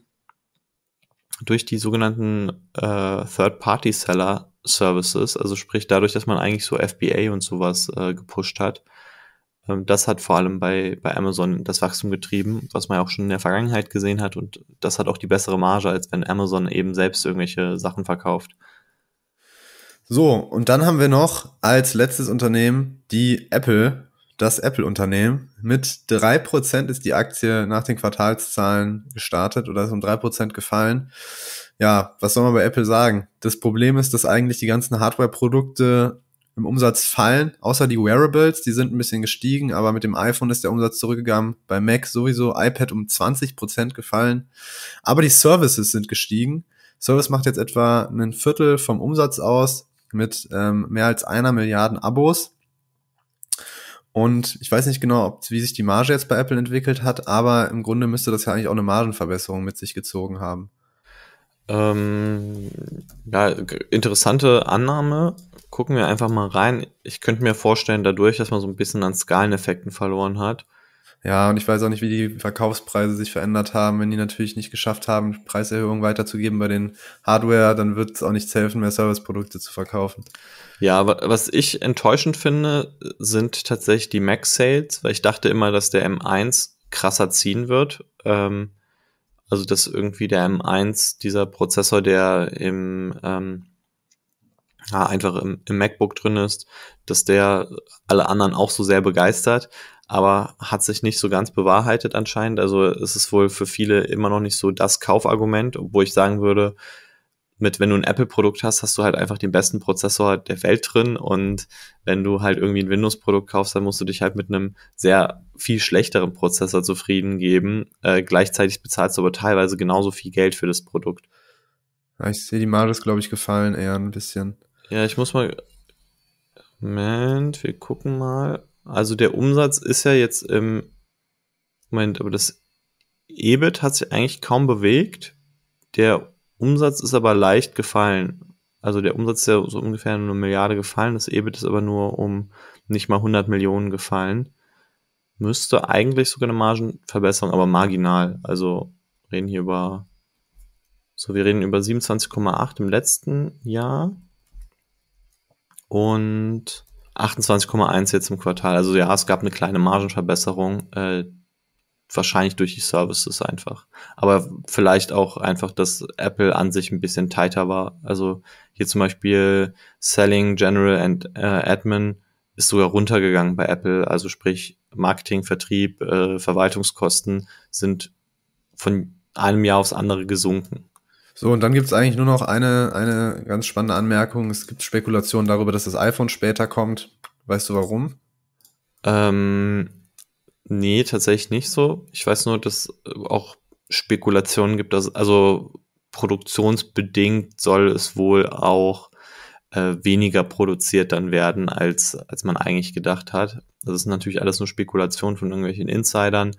Speaker 1: durch die sogenannten äh, Third-Party-Seller-Services, also sprich dadurch, dass man eigentlich so FBA und sowas äh, gepusht hat, ähm, das hat vor allem bei, bei Amazon das Wachstum getrieben, was man ja auch schon in der Vergangenheit gesehen hat und das hat auch die bessere Marge, als wenn Amazon eben selbst irgendwelche Sachen verkauft.
Speaker 2: So, und dann haben wir noch als letztes Unternehmen die Apple, das Apple-Unternehmen. Mit drei Prozent ist die Aktie nach den Quartalszahlen gestartet oder ist um drei Prozent gefallen. Ja, was soll man bei Apple sagen? Das Problem ist, dass eigentlich die ganzen Hardware-Produkte im Umsatz fallen, außer die Wearables, die sind ein bisschen gestiegen, aber mit dem iPhone ist der Umsatz zurückgegangen, bei Mac sowieso, iPad um 20% Prozent gefallen, aber die Services sind gestiegen. Service macht jetzt etwa ein Viertel vom Umsatz aus mit ähm, mehr als einer Milliarden Abos und ich weiß nicht genau, ob, wie sich die Marge jetzt bei Apple entwickelt hat, aber im Grunde müsste das ja eigentlich auch eine Margenverbesserung mit sich gezogen haben.
Speaker 1: Ähm, ja, interessante Annahme. Gucken wir einfach mal rein. Ich könnte mir vorstellen, dadurch, dass man so ein bisschen an Skaleneffekten verloren hat. Ja, und ich weiß auch nicht, wie
Speaker 2: die Verkaufspreise sich verändert haben. Wenn die natürlich nicht geschafft haben, Preiserhöhungen weiterzugeben bei den Hardware, dann wird es auch nichts helfen, mehr Serviceprodukte zu verkaufen.
Speaker 1: Ja, was ich enttäuschend finde, sind tatsächlich die Mac-Sales, weil ich dachte immer, dass der M1 krasser ziehen wird. Ähm, also, dass irgendwie der M1, dieser Prozessor, der im ähm, ja, einfach im, im MacBook drin ist, dass der alle anderen auch so sehr begeistert, aber hat sich nicht so ganz bewahrheitet anscheinend. Also es ist wohl für viele immer noch nicht so das Kaufargument, obwohl ich sagen würde, mit, wenn du ein Apple-Produkt hast, hast du halt einfach den besten Prozessor der Welt drin und wenn du halt irgendwie ein Windows-Produkt kaufst, dann musst du dich halt mit einem sehr viel schlechteren Prozessor zufrieden geben. Äh, gleichzeitig bezahlst du aber teilweise genauso viel Geld für das Produkt.
Speaker 2: Ich sehe die Marge glaube ich, gefallen eher ein bisschen.
Speaker 1: Ja, ich muss mal. Moment, wir gucken mal. Also der Umsatz ist ja jetzt im Moment, aber das EBIT hat sich eigentlich kaum bewegt. Der Umsatz ist aber leicht gefallen. Also der Umsatz ist ja so ungefähr eine Milliarde gefallen, das EBIT ist aber nur um nicht mal 100 Millionen gefallen. Müsste eigentlich sogar eine Margenverbesserung, aber marginal. Also reden hier über, so wir reden über 27,8 im letzten Jahr und 28,1 jetzt im Quartal. Also ja, es gab eine kleine Margenverbesserung, äh, wahrscheinlich durch die Services einfach. Aber vielleicht auch einfach, dass Apple an sich ein bisschen tighter war. Also hier zum Beispiel Selling, General and äh, Admin ist sogar runtergegangen bei Apple. Also sprich Marketing, Vertrieb, äh, Verwaltungskosten sind von einem Jahr aufs andere gesunken. So, und dann gibt es eigentlich
Speaker 2: nur noch eine, eine ganz spannende Anmerkung. Es gibt Spekulationen darüber, dass das iPhone später kommt.
Speaker 1: Weißt du warum? Ähm, Nee, tatsächlich nicht so. Ich weiß nur, dass äh, auch Spekulationen gibt, dass, also produktionsbedingt soll es wohl auch äh, weniger produziert dann werden, als, als man eigentlich gedacht hat. Das ist natürlich alles nur Spekulation von irgendwelchen Insidern.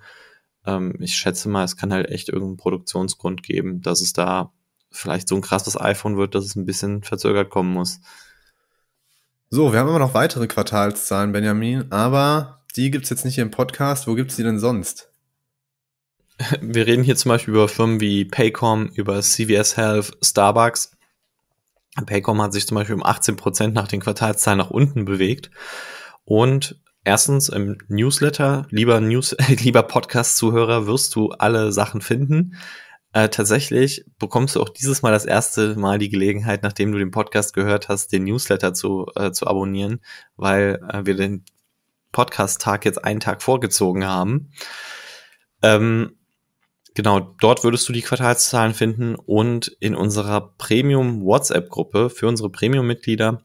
Speaker 1: Ähm, ich schätze mal, es kann halt echt irgendeinen Produktionsgrund geben, dass es da vielleicht so ein krasses iPhone wird, dass es ein bisschen verzögert kommen muss. So, wir haben immer noch weitere
Speaker 2: Quartalszahlen, Benjamin, aber die gibt es jetzt nicht im Podcast. Wo gibt es die denn sonst?
Speaker 1: Wir reden hier zum Beispiel über Firmen wie Paycom, über CVS Health, Starbucks. Paycom hat sich zum Beispiel um 18 Prozent nach den Quartalszahlen nach unten bewegt. Und erstens im Newsletter, lieber, News, lieber Podcast-Zuhörer, wirst du alle Sachen finden. Äh, tatsächlich bekommst du auch dieses Mal das erste Mal die Gelegenheit, nachdem du den Podcast gehört hast, den Newsletter zu, äh, zu abonnieren, weil äh, wir den Podcast-Tag jetzt einen Tag vorgezogen haben. Ähm, genau, dort würdest du die Quartalszahlen finden und in unserer Premium-WhatsApp-Gruppe für unsere Premium-Mitglieder.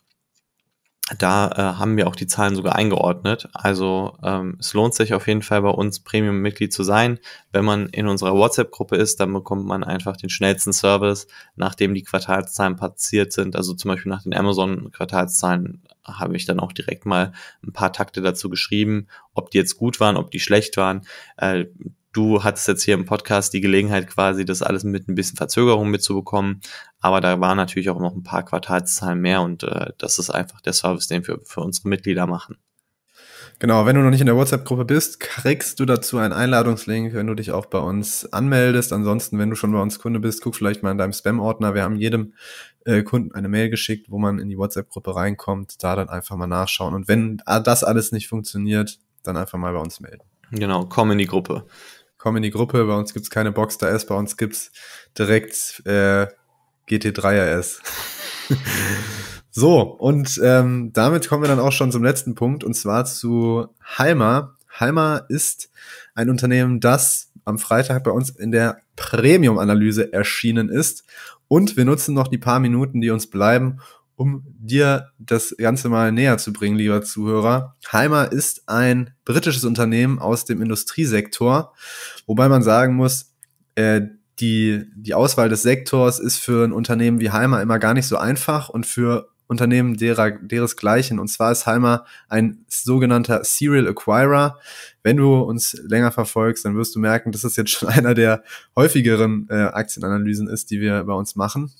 Speaker 1: Da äh, haben wir auch die Zahlen sogar eingeordnet. Also ähm, es lohnt sich auf jeden Fall bei uns Premium-Mitglied zu sein. Wenn man in unserer WhatsApp-Gruppe ist, dann bekommt man einfach den schnellsten Service, nachdem die Quartalszahlen passiert sind. Also zum Beispiel nach den Amazon-Quartalszahlen habe ich dann auch direkt mal ein paar Takte dazu geschrieben, ob die jetzt gut waren, ob die schlecht waren. Äh, du hattest jetzt hier im Podcast die Gelegenheit quasi, das alles mit ein bisschen Verzögerung mitzubekommen. Aber da waren natürlich auch noch ein paar Quartalszahlen mehr und äh, das ist einfach der Service, den wir für unsere Mitglieder machen.
Speaker 2: Genau, wenn du noch nicht in der WhatsApp-Gruppe bist, kriegst du dazu einen Einladungslink, wenn du dich auch bei uns anmeldest. Ansonsten, wenn du schon bei uns Kunde bist, guck vielleicht mal in deinem Spam-Ordner. Wir haben jedem äh, Kunden eine Mail geschickt, wo man in die WhatsApp-Gruppe reinkommt, da dann einfach mal nachschauen. Und wenn das alles nicht funktioniert, dann einfach mal bei uns melden.
Speaker 1: Genau, komm in die Gruppe.
Speaker 2: Komm in die Gruppe, bei uns gibt es keine Box da S, bei uns gibt es direkt äh, GT3RS. so, und ähm, damit kommen wir dann auch schon zum letzten Punkt, und zwar zu Halma. Halma ist ein Unternehmen, das am Freitag bei uns in der Premium-Analyse erschienen ist und wir nutzen noch die paar Minuten, die uns bleiben, um dir das Ganze mal näher zu bringen, lieber Zuhörer. Heimer ist ein britisches Unternehmen aus dem Industriesektor, wobei man sagen muss, äh, die, die Auswahl des Sektors ist für ein Unternehmen wie Heimer immer gar nicht so einfach und für Unternehmen derer, deresgleichen. Und zwar ist Halma ein sogenannter Serial Acquirer. Wenn du uns länger verfolgst, dann wirst du merken, dass das jetzt schon einer der häufigeren äh, Aktienanalysen ist, die wir bei uns machen,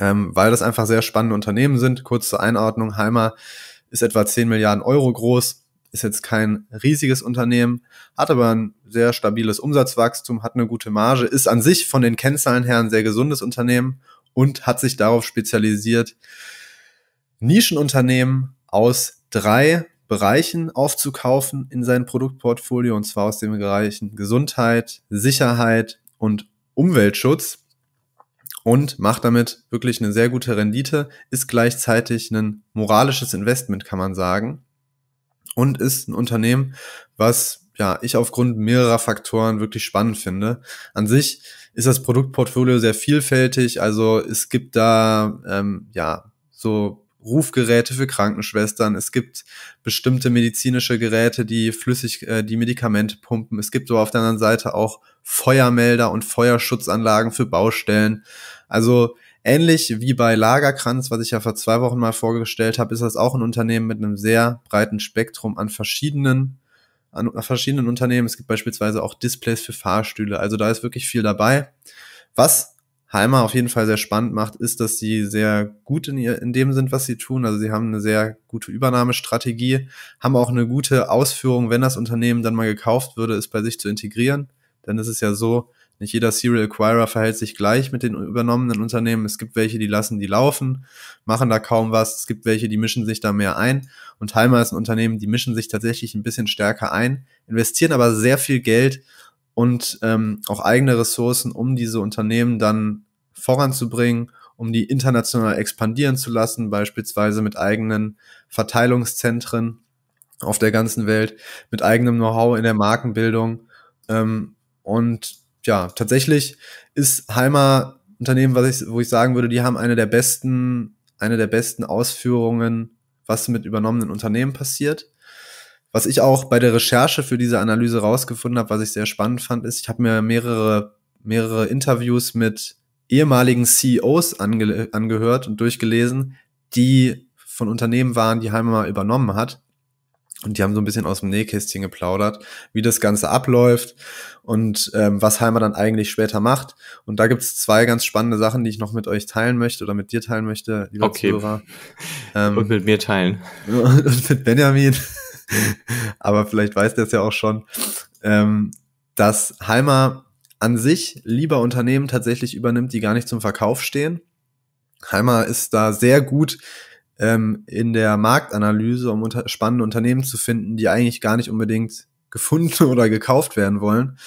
Speaker 2: ähm, weil das einfach sehr spannende Unternehmen sind. Kurz zur Einordnung, Halma ist etwa 10 Milliarden Euro groß, ist jetzt kein riesiges Unternehmen, hat aber ein sehr stabiles Umsatzwachstum, hat eine gute Marge, ist an sich von den Kennzahlen her ein sehr gesundes Unternehmen und hat sich darauf spezialisiert, Nischenunternehmen aus drei Bereichen aufzukaufen in sein Produktportfolio, und zwar aus den Bereichen Gesundheit, Sicherheit und Umweltschutz und macht damit wirklich eine sehr gute Rendite, ist gleichzeitig ein moralisches Investment, kann man sagen, und ist ein Unternehmen, was ja, ich aufgrund mehrerer Faktoren wirklich spannend finde. An sich ist das Produktportfolio sehr vielfältig, also es gibt da ähm, ja so Rufgeräte für Krankenschwestern, es gibt bestimmte medizinische Geräte, die flüssig äh, die Medikamente pumpen. Es gibt aber auf der anderen Seite auch Feuermelder und Feuerschutzanlagen für Baustellen. Also ähnlich wie bei Lagerkranz, was ich ja vor zwei Wochen mal vorgestellt habe, ist das auch ein Unternehmen mit einem sehr breiten Spektrum an verschiedenen an verschiedenen Unternehmen. Es gibt beispielsweise auch Displays für Fahrstühle. Also da ist wirklich viel dabei. Was Halma auf jeden Fall sehr spannend macht, ist, dass sie sehr gut in, ihr, in dem sind, was sie tun. Also sie haben eine sehr gute Übernahmestrategie, haben auch eine gute Ausführung, wenn das Unternehmen dann mal gekauft würde, es bei sich zu integrieren. Dann ist es ja so, nicht jeder Serial Acquirer verhält sich gleich mit den übernommenen Unternehmen. Es gibt welche, die lassen die laufen, machen da kaum was. Es gibt welche, die mischen sich da mehr ein. Und Halma ist ein Unternehmen, die mischen sich tatsächlich ein bisschen stärker ein, investieren aber sehr viel Geld und ähm, auch eigene Ressourcen, um diese Unternehmen dann voranzubringen, um die international expandieren zu lassen, beispielsweise mit eigenen Verteilungszentren auf der ganzen Welt, mit eigenem Know-how in der Markenbildung. Ähm, und ja, tatsächlich ist Heimer Unternehmen, was ich, wo ich sagen würde, die haben eine der besten, eine der besten Ausführungen, was mit übernommenen Unternehmen passiert. Was ich auch bei der Recherche für diese Analyse rausgefunden habe, was ich sehr spannend fand, ist, ich habe mir mehrere, mehrere Interviews mit ehemaligen CEOs ange angehört und durchgelesen, die von Unternehmen waren, die Heimer übernommen hat. Und die haben so ein bisschen aus dem Nähkästchen geplaudert, wie das Ganze abläuft und ähm, was Heimer dann eigentlich später macht. Und da gibt es zwei ganz spannende Sachen, die ich noch mit euch teilen möchte oder mit dir teilen möchte, lieber okay. Zuhörer. Ähm, und
Speaker 1: mit mir teilen. Und mit
Speaker 2: Benjamin aber vielleicht weiß der es ja auch schon, ähm, dass Halmer an sich lieber Unternehmen tatsächlich übernimmt, die gar nicht zum Verkauf stehen. Halmer ist da sehr gut ähm, in der Marktanalyse, um unter spannende Unternehmen zu finden, die eigentlich gar nicht unbedingt gefunden oder gekauft werden wollen.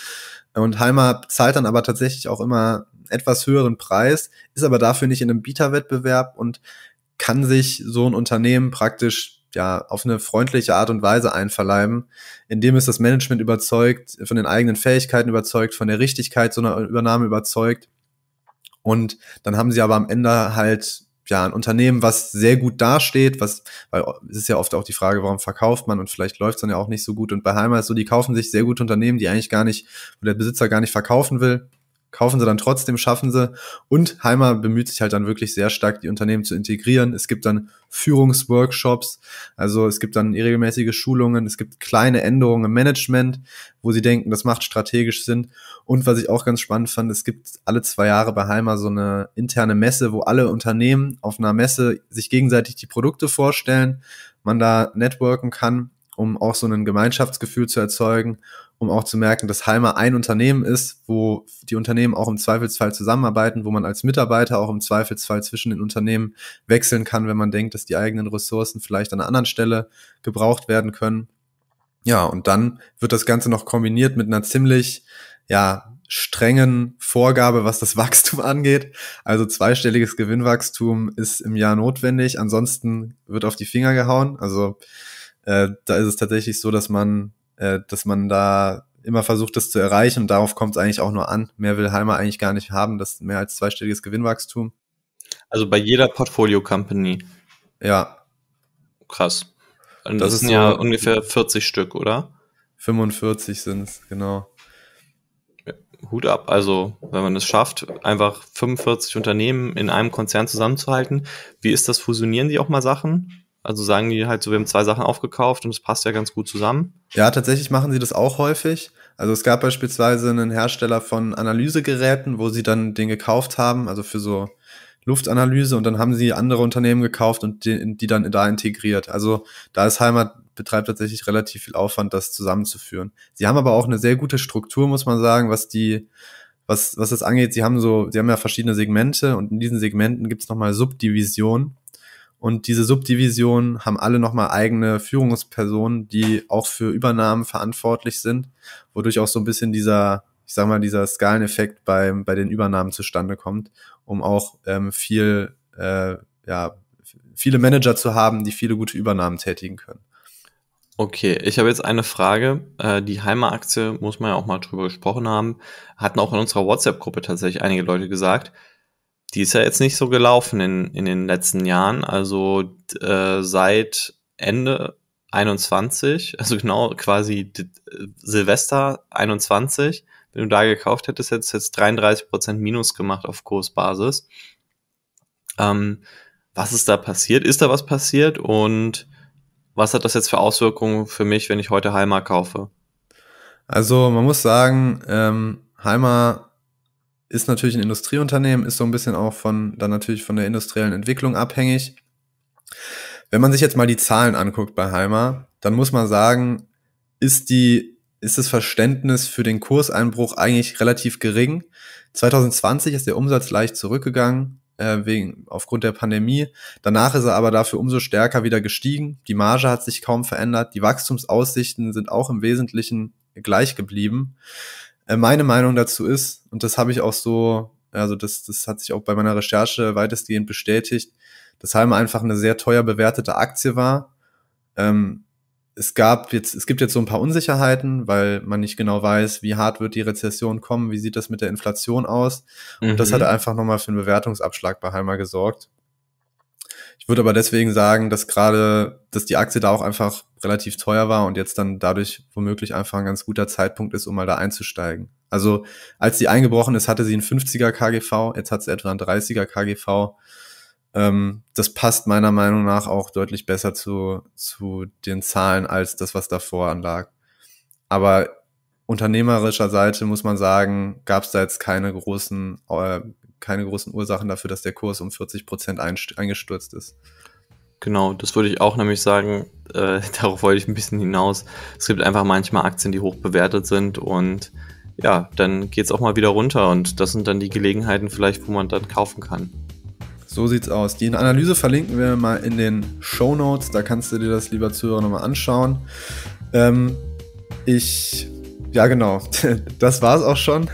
Speaker 2: Und Halmer zahlt dann aber tatsächlich auch immer etwas höheren Preis, ist aber dafür nicht in einem Bieterwettbewerb und kann sich so ein Unternehmen praktisch ja, auf eine freundliche Art und Weise einverleiben, indem es das Management überzeugt, von den eigenen Fähigkeiten überzeugt, von der Richtigkeit so einer Übernahme überzeugt. Und dann haben sie aber am Ende halt ja ein Unternehmen, was sehr gut dasteht, was, weil es ist ja oft auch die Frage, warum verkauft man und vielleicht läuft es dann ja auch nicht so gut. Und bei Heimer ist so, die kaufen sich sehr gute Unternehmen, die eigentlich gar nicht, wo der Besitzer gar nicht verkaufen will kaufen sie dann trotzdem, schaffen sie. Und Heimer bemüht sich halt dann wirklich sehr stark, die Unternehmen zu integrieren. Es gibt dann Führungsworkshops, also es gibt dann regelmäßige Schulungen, es gibt kleine Änderungen im Management, wo sie denken, das macht strategisch Sinn. Und was ich auch ganz spannend fand, es gibt alle zwei Jahre bei Heimer so eine interne Messe, wo alle Unternehmen auf einer Messe sich gegenseitig die Produkte vorstellen, man da networken kann, um auch so ein Gemeinschaftsgefühl zu erzeugen um auch zu merken, dass Halma ein Unternehmen ist, wo die Unternehmen auch im Zweifelsfall zusammenarbeiten, wo man als Mitarbeiter auch im Zweifelsfall zwischen den Unternehmen wechseln kann, wenn man denkt, dass die eigenen Ressourcen vielleicht an einer anderen Stelle gebraucht werden können. Ja, und dann wird das Ganze noch kombiniert mit einer ziemlich, ja, strengen Vorgabe, was das Wachstum angeht. Also zweistelliges Gewinnwachstum ist im Jahr notwendig. Ansonsten wird auf die Finger gehauen. Also äh, da ist es tatsächlich so, dass man äh, dass man da immer versucht, das zu erreichen und darauf kommt es eigentlich auch nur an. Mehr will Heimer eigentlich gar nicht haben, das mehr als zweistelliges Gewinnwachstum.
Speaker 1: Also bei jeder Portfolio Company. Ja. Krass. Und das, das sind ja ungefähr 40 Stück, oder? 45 sind es, genau. Hut ab. Also, wenn man es schafft, einfach 45 Unternehmen in einem Konzern zusammenzuhalten, wie ist das? Fusionieren die auch mal Sachen? Also sagen die halt so, wir haben zwei Sachen aufgekauft und es passt ja ganz gut zusammen.
Speaker 2: Ja, tatsächlich machen sie das auch häufig. Also es gab beispielsweise einen Hersteller von Analysegeräten, wo sie dann den gekauft haben, also für so Luftanalyse und dann haben sie andere Unternehmen gekauft und die, die dann da integriert. Also da ist Heimat betreibt tatsächlich relativ viel Aufwand, das zusammenzuführen. Sie haben aber auch eine sehr gute Struktur, muss man sagen, was die, was, was das angeht. Sie haben so, sie haben ja verschiedene Segmente und in diesen Segmenten gibt es nochmal Subdivisionen. Und diese Subdivisionen haben alle nochmal eigene Führungspersonen, die auch für Übernahmen verantwortlich sind, wodurch auch so ein bisschen dieser, ich sag mal, dieser Skaleneffekt bei, bei den Übernahmen zustande kommt, um auch ähm, viel,
Speaker 1: äh, ja, viele Manager zu haben, die viele gute Übernahmen tätigen können. Okay, ich habe jetzt eine Frage. Äh, die Heimer-Aktie, muss man ja auch mal drüber gesprochen haben, hatten auch in unserer WhatsApp-Gruppe tatsächlich einige Leute gesagt die ist ja jetzt nicht so gelaufen in, in den letzten Jahren. Also äh, seit Ende 21, also genau quasi äh, Silvester 21, wenn du da gekauft hättest, hättest du jetzt 33% Minus gemacht auf Kursbasis. Ähm, was ist da passiert? Ist da was passiert? Und was hat das jetzt für Auswirkungen für mich, wenn ich heute Heimer kaufe?
Speaker 2: Also man muss sagen, ähm, Heimer ist natürlich ein Industrieunternehmen, ist so ein bisschen auch von, dann natürlich von der industriellen Entwicklung abhängig. Wenn man sich jetzt mal die Zahlen anguckt bei Heimer, dann muss man sagen, ist die, ist das Verständnis für den Kurseinbruch eigentlich relativ gering. 2020 ist der Umsatz leicht zurückgegangen, äh, wegen, aufgrund der Pandemie. Danach ist er aber dafür umso stärker wieder gestiegen. Die Marge hat sich kaum verändert. Die Wachstumsaussichten sind auch im Wesentlichen gleich geblieben. Äh, meine Meinung dazu ist, und das habe ich auch so, also das, das hat sich auch bei meiner Recherche weitestgehend bestätigt, dass Halme einfach eine sehr teuer bewertete Aktie war. Ähm, es gab jetzt, es gibt jetzt so ein paar Unsicherheiten, weil man nicht genau weiß, wie hart wird die Rezession kommen, wie sieht das mit der Inflation aus. Und mhm. das hat mhm. einfach nochmal für einen Bewertungsabschlag bei Heimer gesorgt. Ich würde aber deswegen sagen, dass gerade, dass die Aktie da auch einfach relativ teuer war und jetzt dann dadurch womöglich einfach ein ganz guter Zeitpunkt ist, um mal da einzusteigen. Also als sie eingebrochen ist, hatte sie einen 50er KGV, jetzt hat sie etwa einen 30er KGV. Ähm, das passt meiner Meinung nach auch deutlich besser zu, zu den Zahlen als das, was davor anlag. Aber unternehmerischer Seite muss man sagen, gab es da jetzt keine großen, äh, keine großen Ursachen dafür, dass der Kurs um 40
Speaker 1: Prozent eingestürzt ist. Genau, das würde ich auch nämlich sagen. Äh, darauf wollte ich ein bisschen hinaus. Es gibt einfach manchmal Aktien, die hoch bewertet sind und ja, dann geht es auch mal wieder runter und das sind dann die Gelegenheiten vielleicht, wo man dann kaufen kann.
Speaker 2: So sieht's aus. Die Analyse verlinken wir mal in den Show Notes. Da kannst du dir das lieber Zuhörer nochmal anschauen. Ähm, ich, ja genau, das war's auch schon.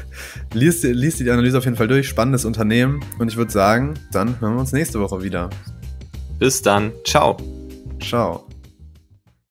Speaker 2: Lies, lies die Analyse auf jeden Fall durch. Spannendes Unternehmen und ich würde sagen, dann hören wir uns nächste Woche wieder. Bis dann. Ciao. Ciao.